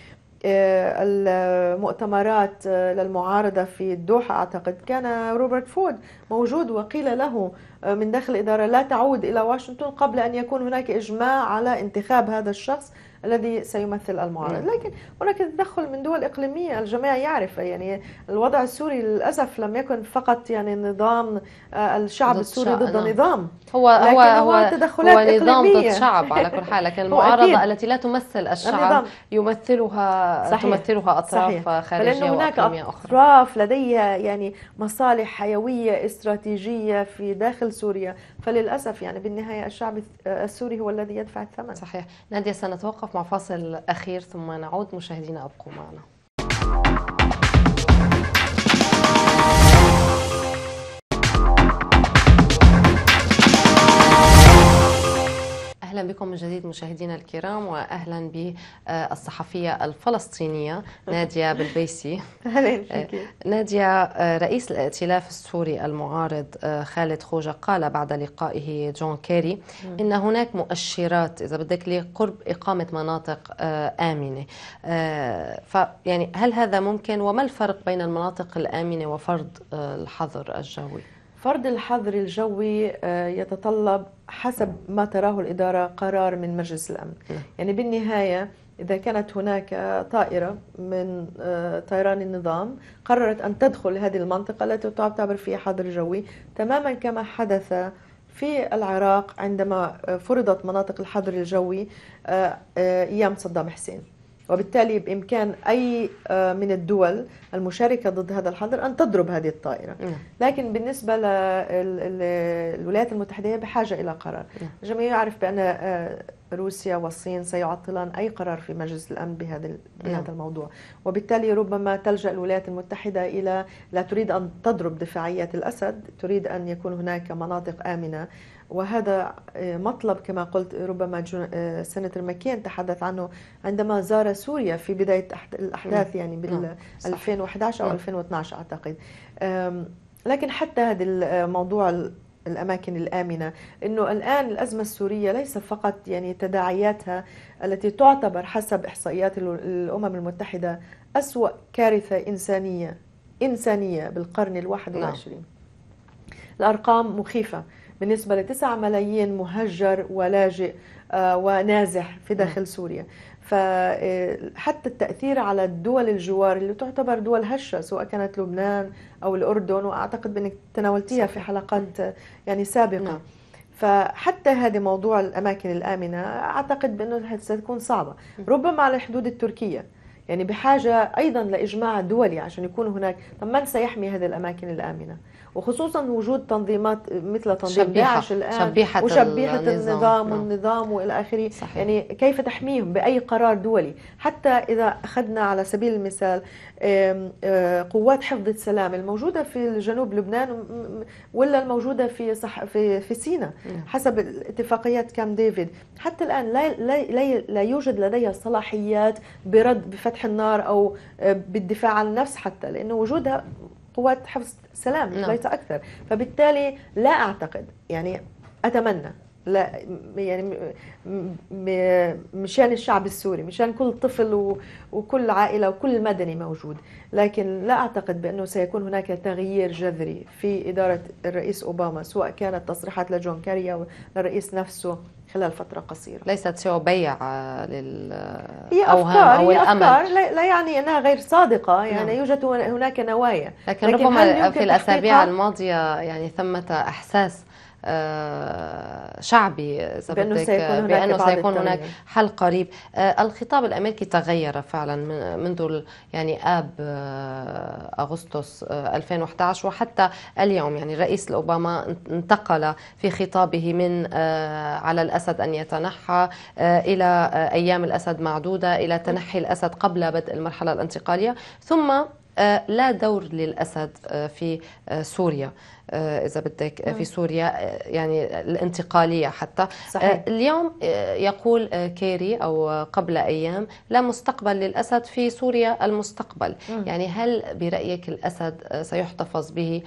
المؤتمرات آه، للمعارضة في الدوحة أعتقد كان روبرت فود موجود وقيل له آه، من داخل الإدارة لا تعود إلى واشنطن قبل أن يكون هناك إجماع على انتخاب هذا الشخص الذي سيمثل المعارض لكن هناك تدخل من دول إقليمية الجميع يعرف يعني الوضع السوري للأسف لم يكن فقط يعني نظام آه، الشعب السوري ضد نعم. نظام هو هو هو تدخلات هو نظام ضد شعب على كل حال لكن المعارضة التي لا تمثل الشعب النظام. يمثلها صحيح. تمثلها أطراف صحيح. خارجية هناك أطراف لديها يعني مصالح حيوية استراتيجية في داخل سوريا فللأسف يعني بالنهاية الشعب آه، السوري هو الذي يدفع الثمن صحيح نادية سنتوقف مع فاصل أخير ثم نعود مشاهدينا أبقوا معنا أهلا بكم من جديد مشاهدينا الكرام وأهلا بالصحفية الفلسطينية نادية بالبيسي آه، نادية آه، رئيس الائتلاف السوري المعارض آه، خالد خوجة قال بعد لقائه جون كيري إن هناك مؤشرات إذا بدك لقرب إقامة مناطق آمنة فيعني هل هذا ممكن وما الفرق بين المناطق الآمنة وفرض الحظر الجوي؟ فرض الحظر الجوي آه، يتطلب حسب ما تراه الإدارة قرار من مجلس الأمن نعم. يعني بالنهاية إذا كانت هناك طائرة من آه، طيران النظام قررت أن تدخل هذه المنطقة التي تعتبر فيها حظر جوي تماما كما حدث في العراق عندما آه، فرضت مناطق الحظر الجوي أيام صدام حسين وبالتالي بإمكان أي آه، من الدول المشاركة ضد هذا الحظر أن تضرب هذه الطائرة نعم. لكن بالنسبة للولايات المتحدة بحاجة إلى قرار نعم. الجميع يعرف بأن آه، روسيا والصين سيعطلان أي قرار في مجلس الأمن بهذا نعم. بهذا الموضوع وبالتالي ربما تلجأ الولايات المتحدة إلى لا تريد أن تضرب دفاعيات الأسد تريد أن يكون هناك مناطق آمنة وهذا آه، مطلب كما قلت ربما آه، سنتر ماكين تحدث عنه عندما زار سوريا في بداية الأحداث نعم. يعني بال 2011 نعم. أو 2012 نعم. أعتقد لكن حتى هذا الموضوع آه، الأماكن الآمنة أنه الآن الأزمة السورية ليس فقط يعني تداعياتها التي تعتبر حسب إحصائيات الأمم المتحدة أسوأ كارثة إنسانية إنسانية بالقرن الواحد والعشرين الأرقام مخيفة بالنسبة لتسعة ملايين مهجر ولاجئ آه، ونازح في داخل سوريا فحتى آه، التأثير على الدول الجوار اللي تعتبر دول هشة سواء كانت لبنان أو الأردن وأعتقد أنك تناولتيها في حلقات آه، يعني سابقة نعم. فحتى هذا موضوع الأماكن الآمنة أعتقد بأنه ستكون صعبة ربما على الحدود التركية يعني بحاجة أيضا لإجماع دولي عشان يكون هناك طب من سيحمي هذه الأماكن الآمنة وخصوصا وجود تنظيمات مثل تنظيم شبيحة داعش الان شبيحة وشبيحه النظام, النظام نعم. والنظام والى اخره يعني كيف تحميهم باي قرار دولي حتى اذا اخذنا على سبيل المثال آه، قوات حفظ السلام الموجوده في جنوب لبنان ولا الموجوده في صح في في سيناء نعم. حسب اتفاقيات كام ديفيد حتى الان لا لا, لا يوجد لديها صلاحيات برد بفتح النار او آه، بالدفاع عن النفس حتى لانه وجودها قوات حفظ سلام نعم. ليس اكثر فبالتالي لا اعتقد يعني اتمنى لا يعني مشان الشعب السوري مشان كل طفل وكل عائله وكل مدني موجود لكن لا اعتقد بانه سيكون هناك تغيير جذري في اداره الرئيس اوباما سواء كانت تصريحات لجون كاري او للرئيس نفسه خلال فترة قصيرة ليست سوى بيع للأوهام أو هي الأمل أفكار لا يعني أنها غير صادقة يعني نعم. يوجد هناك نوايا لكن, لكن ربما في الأسابيع الماضية يعني ثمة إحساس آه، شعبي إذا بأنه سيكون هناك, بأنه سيكون هناك حل قريب آه، الخطاب الأمريكي تغير فعلا منذ يعني آب آه، أغسطس 2011 وحتى اليوم يعني الرئيس أوباما انتقل في خطابه من على الأسد أن يتنحى إلى أيام الأسد معدودة إلى تنحي الأسد قبل بدء المرحلة الانتقالية ثم لا دور للأسد في سوريا آه، اذا بدك آه، في نعم. سوريا آه، يعني الانتقاليه حتى صحيح. اليوم يقول كيري او قبل ايام لا مستقبل للاسد في سوريا المستقبل م. يعني هل برايك الاسد سيحتفظ به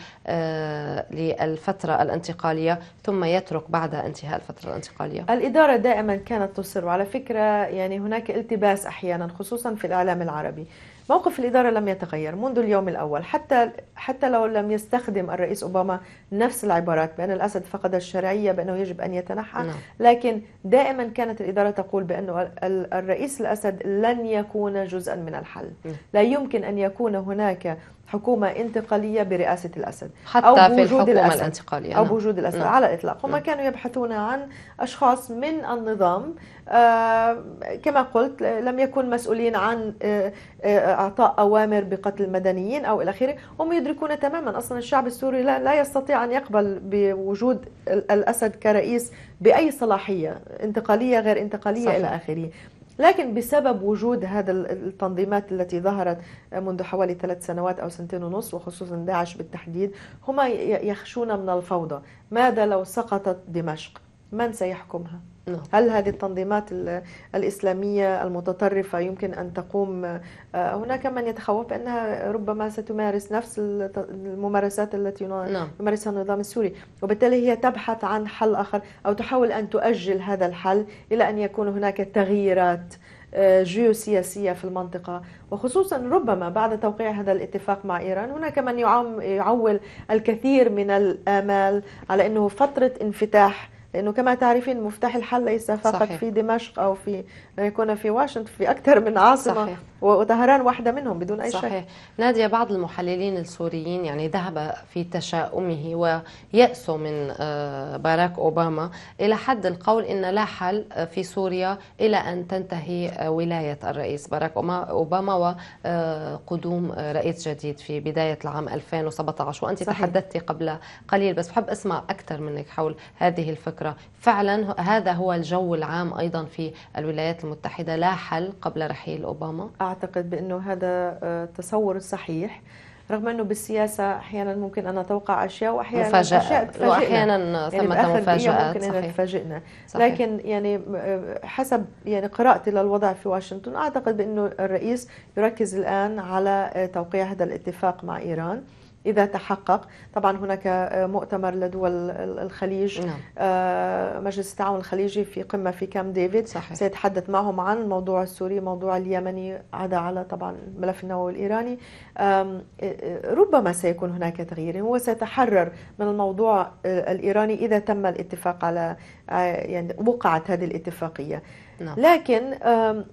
للفتره الانتقاليه ثم يترك بعد انتهاء الفتره الانتقاليه الاداره دائما كانت تصر وعلى فكره يعني هناك التباس احيانا خصوصا في الاعلام العربي موقف الاداره لم يتغير منذ اليوم الاول حتى حتى لو لم يستخدم الرئيس اوباما طالما نفس العبارات بأن الأسد فقد الشرعية بأنه يجب أن يتنحى نعم. لكن دائما كانت الإدارة تقول بأنه الرئيس الأسد لن يكون جزءا من الحل لا يمكن أن يكون هناك حكومة انتقالية برئاسة الأسد حتى أو في الحكومة الأسد الانتقالية أو نعم. بوجود الأسد م. نعم. على الإطلاق هم نعم. كانوا يبحثون عن أشخاص من النظام آه كما قلت لم يكن مسؤولين عن آه آه إعطاء أوامر بقتل المدنيين أو إلى آخره هم يدركون تماما أصلا الشعب السوري لا, لا يستطيع أن يقبل بوجود الأسد كرئيس بأي صلاحية انتقالية غير انتقالية صحيح. إلى آخره لكن بسبب وجود هذا التنظيمات التي ظهرت منذ حوالي ثلاث سنوات أو سنتين ونص وخصوصا داعش بالتحديد هم يخشون من الفوضى ماذا لو سقطت دمشق من سيحكمها نعم. هل هذه التنظيمات الإسلامية المتطرفة يمكن أن تقوم آه، هناك من يتخوف بأنها ربما ستمارس نفس الممارسات التي نعم. يمارسها النظام السوري وبالتالي هي تبحث عن حل آخر أو تحاول أن تؤجل هذا الحل إلى أن يكون هناك تغييرات آه، جيوسياسية في المنطقة وخصوصا ربما بعد توقيع هذا الاتفاق مع إيران هناك من يعول الكثير من الآمال على أنه فترة انفتاح لانه كما تعرفين مفتاح الحل ليس فقط صحيح. في دمشق او في يعني يكون في واشنطن في اكثر من عاصمه صحيح. وطهران واحده منهم بدون اي شك صحيح شك. ناديه بعض المحللين السوريين يعني ذهب في تشاؤمه ويأسوا من آه، باراك اوباما الى حد القول ان لا حل آه، في سوريا الى ان تنتهي آه، ولايه الرئيس باراك اوباما وقدوم رئيس جديد في بدايه العام 2017 وانت صحيح. تحدثت قبل قليل بس بحب اسمع اكثر منك حول هذه الفكره فعلا هذا هو الجو العام ايضا في الولايات المتحده لا حل قبل رحيل اوباما اعتقد بانه هذا آه، التصور الصحيح رغم انه بالسياسه احيانا ممكن ان نتوقع اشياء واحيانا مفاجأة. اشياء تفاجئنا واحيانا يعني ثمة يعني مفاجات ممكن انها تفاجئنا صحيح. لكن يعني آه، حسب يعني قراءتي للوضع في واشنطن اعتقد بانه الرئيس يركز الان على آه، توقيع هذا الاتفاق مع ايران إذا تحقق طبعا هناك آه، مؤتمر لدول الخليج نعم. آه، مجلس التعاون الخليجي في قمة في كام ديفيد صحيح. سيتحدث معهم عن الموضوع السوري موضوع اليمني عدا على طبعا ملف النووي الإيراني آه، ربما سيكون هناك تغيير هو سيتحرر من الموضوع الإيراني إذا تم الاتفاق على يعني وقعت هذه الاتفاقية نعم. لكن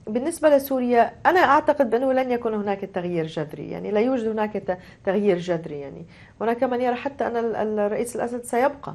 بالنسبة لسوريا أنا أعتقد بانه لن يكون هناك تغيير جذري يعني لا يوجد هناك تغيير جذري يعني هناك من يرى حتى أن الرئيس الأسد سيبقى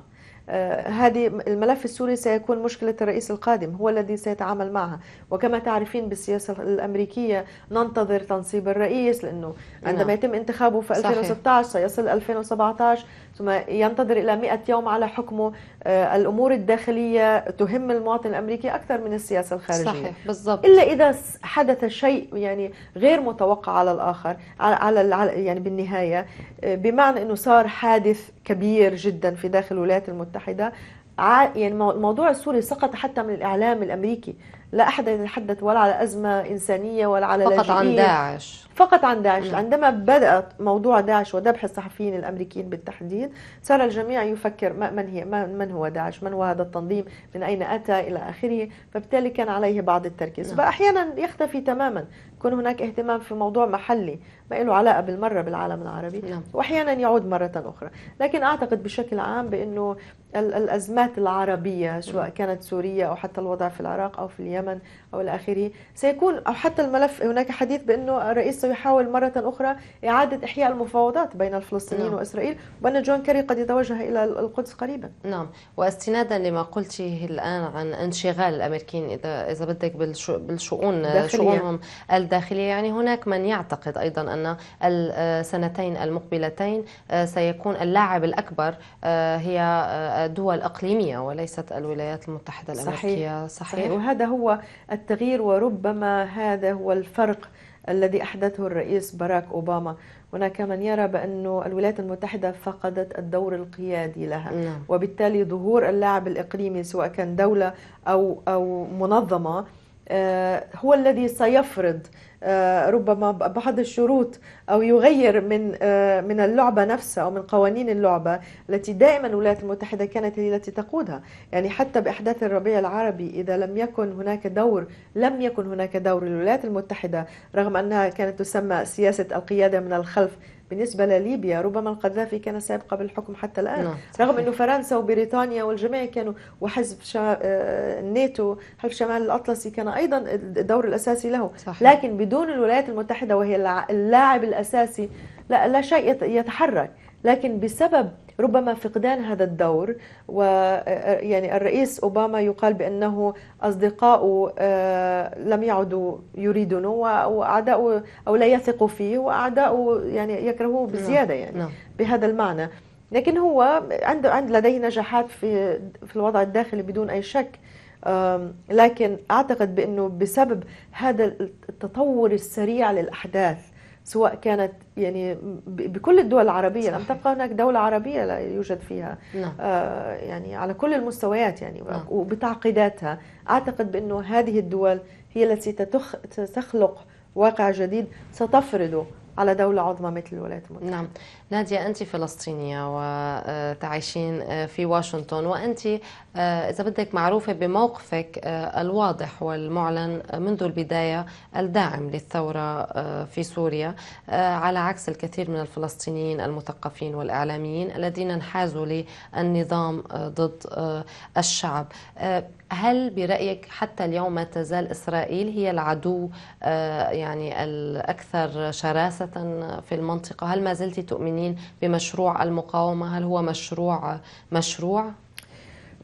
آه، هذه الملف السوري سيكون مشكلة الرئيس القادم هو الذي سيتعامل معها وكما تعرفين بالسياسة الأمريكية ننتظر تنصيب الرئيس لأنه نعم. عندما يتم انتخابه في 2016 سيصل 2017 ثم ينتظر إلى 100 يوم على حكمه آه، الأمور الداخلية تهم المواطن الأمريكي أكثر من السياسة الخارجية صحيح بالضبط إلا إذا حدث شيء يعني غير متوقع على الآخر على, على يعني بالنهاية آه، بمعنى أنه صار حادث كبير جدا في داخل الولايات المتحدة يعني الموضوع السوري سقط حتى من الإعلام الأمريكي لا أحد يتحدث ولا على أزمة إنسانية ولا على فقط عن داعش فقط عن داعش نعم. عندما بدأت موضوع داعش وذبح الصحفيين الأمريكيين بالتحديد صار الجميع يفكر من هي من هو داعش من هو هذا التنظيم من أين أتى إلى آخره فبالتالي كان عليه بعض التركيز نعم. فأحيانا يختفي تماما يكون هناك اهتمام في موضوع محلي ما له علاقة بالمرة بالعالم العربي نعم. وأحيانا يعود مرة أخرى لكن أعتقد بشكل عام بأنه الأزمات العربية سواء كانت سورية أو حتى الوضع في العراق أو في اليمن أو الاخره سيكون أو حتى الملف هناك حديث بأنه الرئيس سيحاول مرة أخرى إعادة إحياء المفاوضات بين الفلسطينيين نعم. وإسرائيل وأن جون كيري قد يتوجه إلى القدس قريبا نعم واستنادا لما قلته الآن عن انشغال الأمريكيين إذا إذا بدك بالشؤون داخلية. شؤونهم الداخلية يعني هناك من يعتقد أيضا أن السنتين المقبلتين آه، سيكون اللاعب الأكبر آه، هي آه، دول إقليمية وليست الولايات المتحدة الأمريكية صحيح, صحيح. صحيح. وهذا هو التغيير وربما هذا هو الفرق الذي أحدثه الرئيس باراك أوباما هناك من يرى بأن الولايات المتحدة فقدت الدور القيادي لها نعم. وبالتالي ظهور اللاعب الإقليمي سواء كان دولة أو, أو منظمة آه، هو الذي سيفرض آه، ربما بعض الشروط او يغير من آه، من اللعبه نفسها او من قوانين اللعبه التي دائما الولايات المتحده كانت هي التي تقودها، يعني حتى باحداث الربيع العربي اذا لم يكن هناك دور لم يكن هناك دور للولايات المتحده رغم انها كانت تسمى سياسه القياده من الخلف بالنسبة لليبيا ربما القذافي كان سابقا بالحكم حتى الآن نعم، رغم أنه فرنسا وبريطانيا والجميع كانوا وحزب شا... آه، الناتو حلف شمال الأطلسي كان أيضا الدور الأساسي له صحيح. لكن بدون الولايات المتحدة وهي اللاعب الأساسي لا, لا شيء يتحرك لكن بسبب ربما فقدان هذا الدور ويعني آه، آه، الرئيس أوباما يقال بأنه اصدقاؤه آه، لم يعدوا يريدونه وأعداؤه أو لا يثقوا فيه وأعداؤه يعني يكرهوه نعم، بزيادة يعني نعم. بهذا المعنى لكن هو عنده عند لديه نجاحات في في الوضع الداخلي بدون أي شك لكن أعتقد بأنه بسبب هذا التطور السريع للأحداث سواء كانت يعني بكل الدول العربية صحيح. لم تبقى هناك دولة عربية لا يوجد فيها نعم. آه يعني على كل المستويات يعني نعم. وبتعقيداتها أعتقد بأنه هذه الدول هي التي تتخ... تخلق واقع جديد ستفرضه على دولة عظمى مثل الولايات المتحدة نعم نادية أنت فلسطينية وتعيشين آه، آه، في واشنطن وأنت آه، إذا بدك معروفة بموقفك الواضح والمعلن منذ البداية الداعم للثورة في سوريا على عكس الكثير من الفلسطينيين المثقفين والإعلاميين الذين انحازوا للنظام ضد الشعب هل برأيك حتى اليوم ما تزال إسرائيل هي العدو يعني الأكثر شراسة في المنطقة هل ما زلت تؤمنين الفلسطينيين بمشروع المقاومه هل هو مشروع مشروع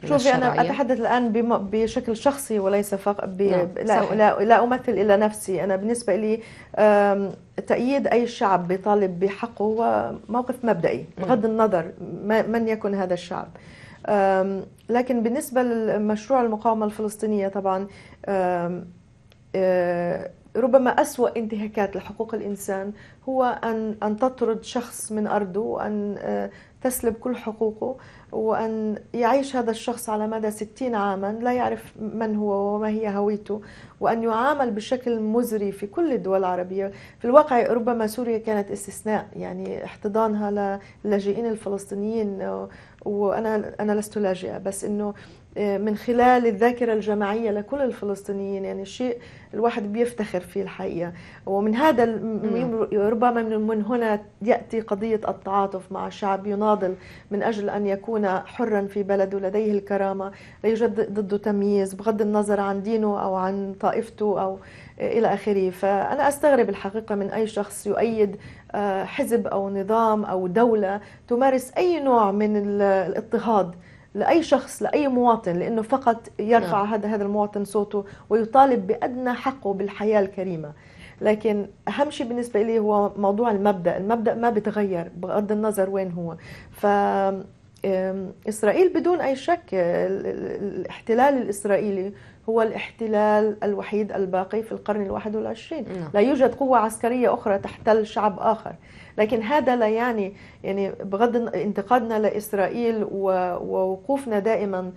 شوفي انا اتحدث الان بشكل شخصي وليس فقط ب... نعم، لا, لا لا امثل الا نفسي انا بالنسبه لي تأييد أي شعب بيطالب بحقه هو موقف مبدئي بغض النظر من يكن هذا الشعب لكن بالنسبة لمشروع المقاومة الفلسطينية طبعا ربما أسوأ انتهاكات لحقوق الإنسان هو أن أن تطرد شخص من أرضه وأن آه، تسلب كل حقوقه وأن يعيش هذا الشخص على مدى ستين عاما لا يعرف من هو وما هي هويته وأن يعامل بشكل مزري في كل الدول العربية في الواقع ربما سوريا كانت استثناء يعني احتضانها للاجئين الفلسطينيين وأنا أنا لست لاجئة بس إنه آه، من خلال الذاكرة الجماعية لكل الفلسطينيين يعني شيء الواحد بيفتخر فيه الحقيقة ومن هذا ربما من هنا يأتي قضية التعاطف مع شعب يناضل من أجل أن يكون حرا في بلده لديه الكرامة لا يوجد ضده تمييز بغض النظر عن دينه أو عن طائفته أو آه، إلى آخره فأنا أستغرب الحقيقة من أي شخص يؤيد آه، حزب أو نظام أو دولة تمارس أي نوع من الاضطهاد لاي شخص لاي مواطن لانه فقط يرفع نعم. هذا هذا المواطن صوته ويطالب بادنى حقه بالحياه الكريمه لكن اهم شيء بالنسبه لي هو موضوع المبدا المبدا ما بتغير بغض النظر وين هو ف إسرائيل بدون أي شك آه، الاحتلال الإسرائيلي هو الاحتلال الوحيد الباقي في القرن الواحد والعشرين نعم. لا يوجد قوة عسكرية أخرى تحتل شعب آخر لكن هذا لا يعني يعني بغض انتقادنا لإسرائيل ووقوفنا دائما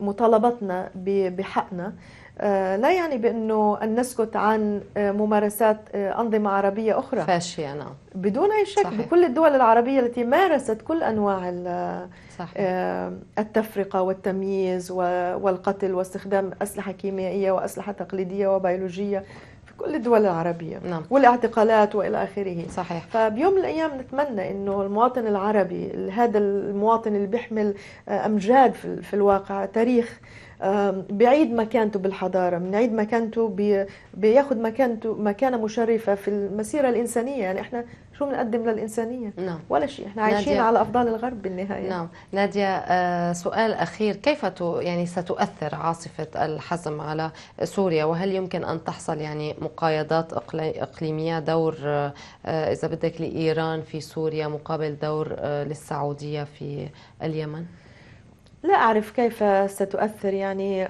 مطالبتنا بحقنا آه، لا يعني بانه ان نسكت عن آه، ممارسات آه، انظمه عربيه اخرى فاشيه نعم بدون اي شك صحيح. بكل الدول العربيه التي مارست كل انواع صحيح. التفرقه والتمييز والقتل واستخدام اسلحه كيميائيه واسلحه تقليديه وبيولوجيه في كل الدول العربيه نعم. والاعتقالات والى اخره صحيح فبيوم من الايام نتمنى انه المواطن العربي هذا المواطن اللي بيحمل امجاد في الواقع تاريخ بعيد مكانته بالحضارة بنعيد مكانته بي... بياخد مكانته مكانة مشرفة في المسيرة الإنسانية يعني إحنا شو بنقدم للإنسانية نعم. ولا شيء إحنا عايشين نادية. على أفضال الغرب بالنهاية نعم نادية آه سؤال أخير كيف ت... يعني ستؤثر عاصفة الحزم على سوريا وهل يمكن أن تحصل يعني مقايضات أقلي... إقليمية دور آه, آه، إذا بدك لإيران في سوريا مقابل دور آه للسعودية في اليمن؟ لا أعرف كيف ستؤثر يعني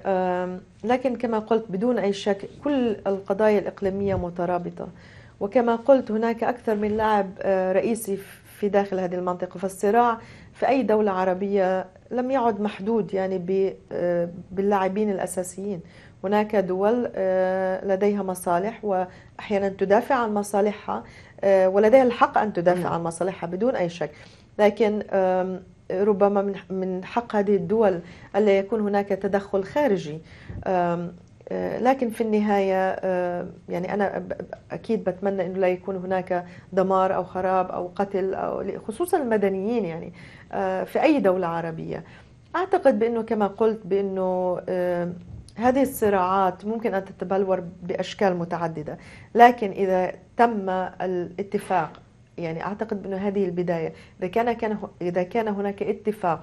لكن كما قلت بدون أي شك كل القضايا الإقليمية مترابطة وكما قلت هناك أكثر من لاعب آه، رئيسي في داخل هذه المنطقة فالصراع في أي دولة عربية لم يعد محدود يعني آه، باللاعبين الأساسيين هناك دول آه، لديها مصالح وأحيانا تدافع عن مصالحها ولديها الحق أن تدافع نعم. عن مصالحها بدون أي شك لكن ربما من حق هذه الدول ألا يكون هناك تدخل خارجي آه، لكن في النهاية يعني أنا أكيد بتمنى أنه لا يكون هناك دمار أو خراب أو قتل أو خصوصا المدنيين يعني آه، في أي دولة عربية أعتقد بأنه كما قلت بأنه هذه الصراعات ممكن أن تتبلور بأشكال متعددة لكن إذا تم الاتفاق يعني أعتقد انه هذه البداية إذا كان, كان إذا كان هناك اتفاق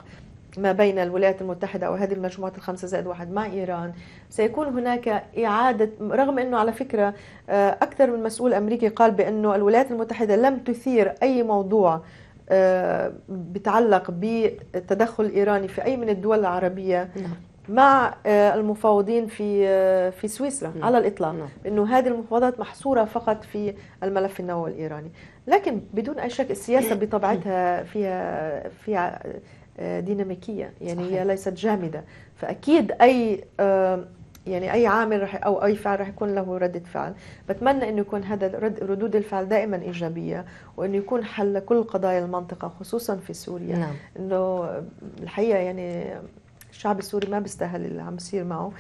ما بين الولايات المتحدة أو هذه المجموعات الخمسة زائد واحد مع إيران سيكون هناك إعادة رغم أنه على فكرة آه، أكثر من مسؤول أمريكي قال بأنه الولايات المتحدة لم تثير أي موضوع آه، بتعلق بالتدخل الايراني في أي من الدول العربية نعم. مع آه، المفاوضين في في سويسرا نعم. على الاطلاق نعم. انه هذه المفاوضات محصوره فقط في الملف النووي الايراني لكن بدون اي شك السياسه إيه. بطبيعتها فيها فيها آه، ديناميكيه يعني صحيح. هي ليست جامده فاكيد اي آه، يعني اي عامل رح او اي فعل رح يكون له رده فعل بتمنى انه يكون هذا رد ردود الفعل دائما ايجابيه وانه يكون حل لكل قضايا المنطقه خصوصا في سوريا نعم. انه الحقيقه يعني الشعب السوري ما بيستاهل اللي عم يصير معه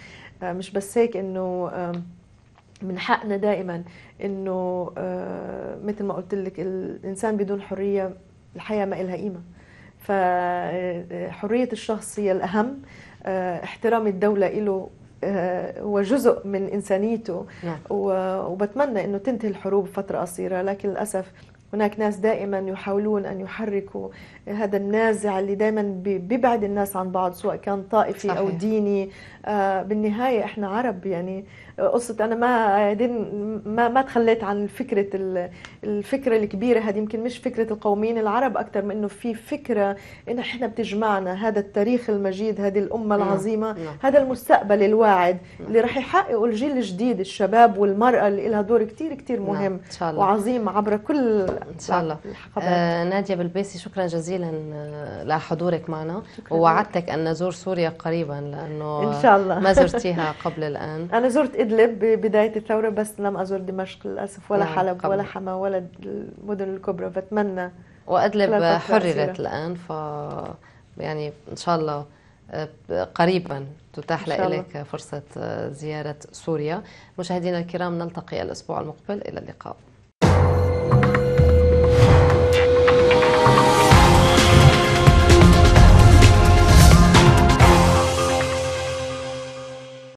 آه، مش بس هيك انه من حقنا دائما انه آه، مثل ما قلت لك الانسان بدون حريه الحياه ما لها قيمه فحريه آه، آه، الشخص هي الاهم احترام الدوله له هو جزء من انسانيته نعم. وبتمنى انه تنتهي الحروب فتره قصيره لكن للاسف هناك ناس دائما يحاولون ان يحركوا هذا النازع اللي دائما بيبعد الناس عن بعض سواء كان طائفي صحيح. او ديني بالنهايه احنا عرب يعني قصه انا ما ما ما تخليت عن فكره الفكره الكبيره هذه يمكن مش فكره القوميين العرب اكثر من انه في فكره ان احنا بتجمعنا هذا التاريخ المجيد هذه الامه نعم، العظيمه نعم. هذا المستقبل الواعد نعم. اللي راح يحققه الجيل الجديد الشباب والمراه اللي لها دور كثير كثير مهم إن شاء الله. وعظيم عبر كل ان شاء الله آه ناديه بالبيسي شكرا جزيلا آه، لحضورك معنا ووعدتك ان نزور سوريا قريبا لانه ان شاء الله ما زرتيها قبل الان انا زرت إدلب ببداية الثورة بس لم أزور دمشق للأسف ولا آه، حلب قبل. ولا حما ولا المدن الكبرى بتمنى وأدلب حررت الآن ف يعني إن شاء الله آه، قريبا تتاح لك فرصة آه، زيارة سوريا مشاهدينا الكرام نلتقي الأسبوع المقبل إلى اللقاء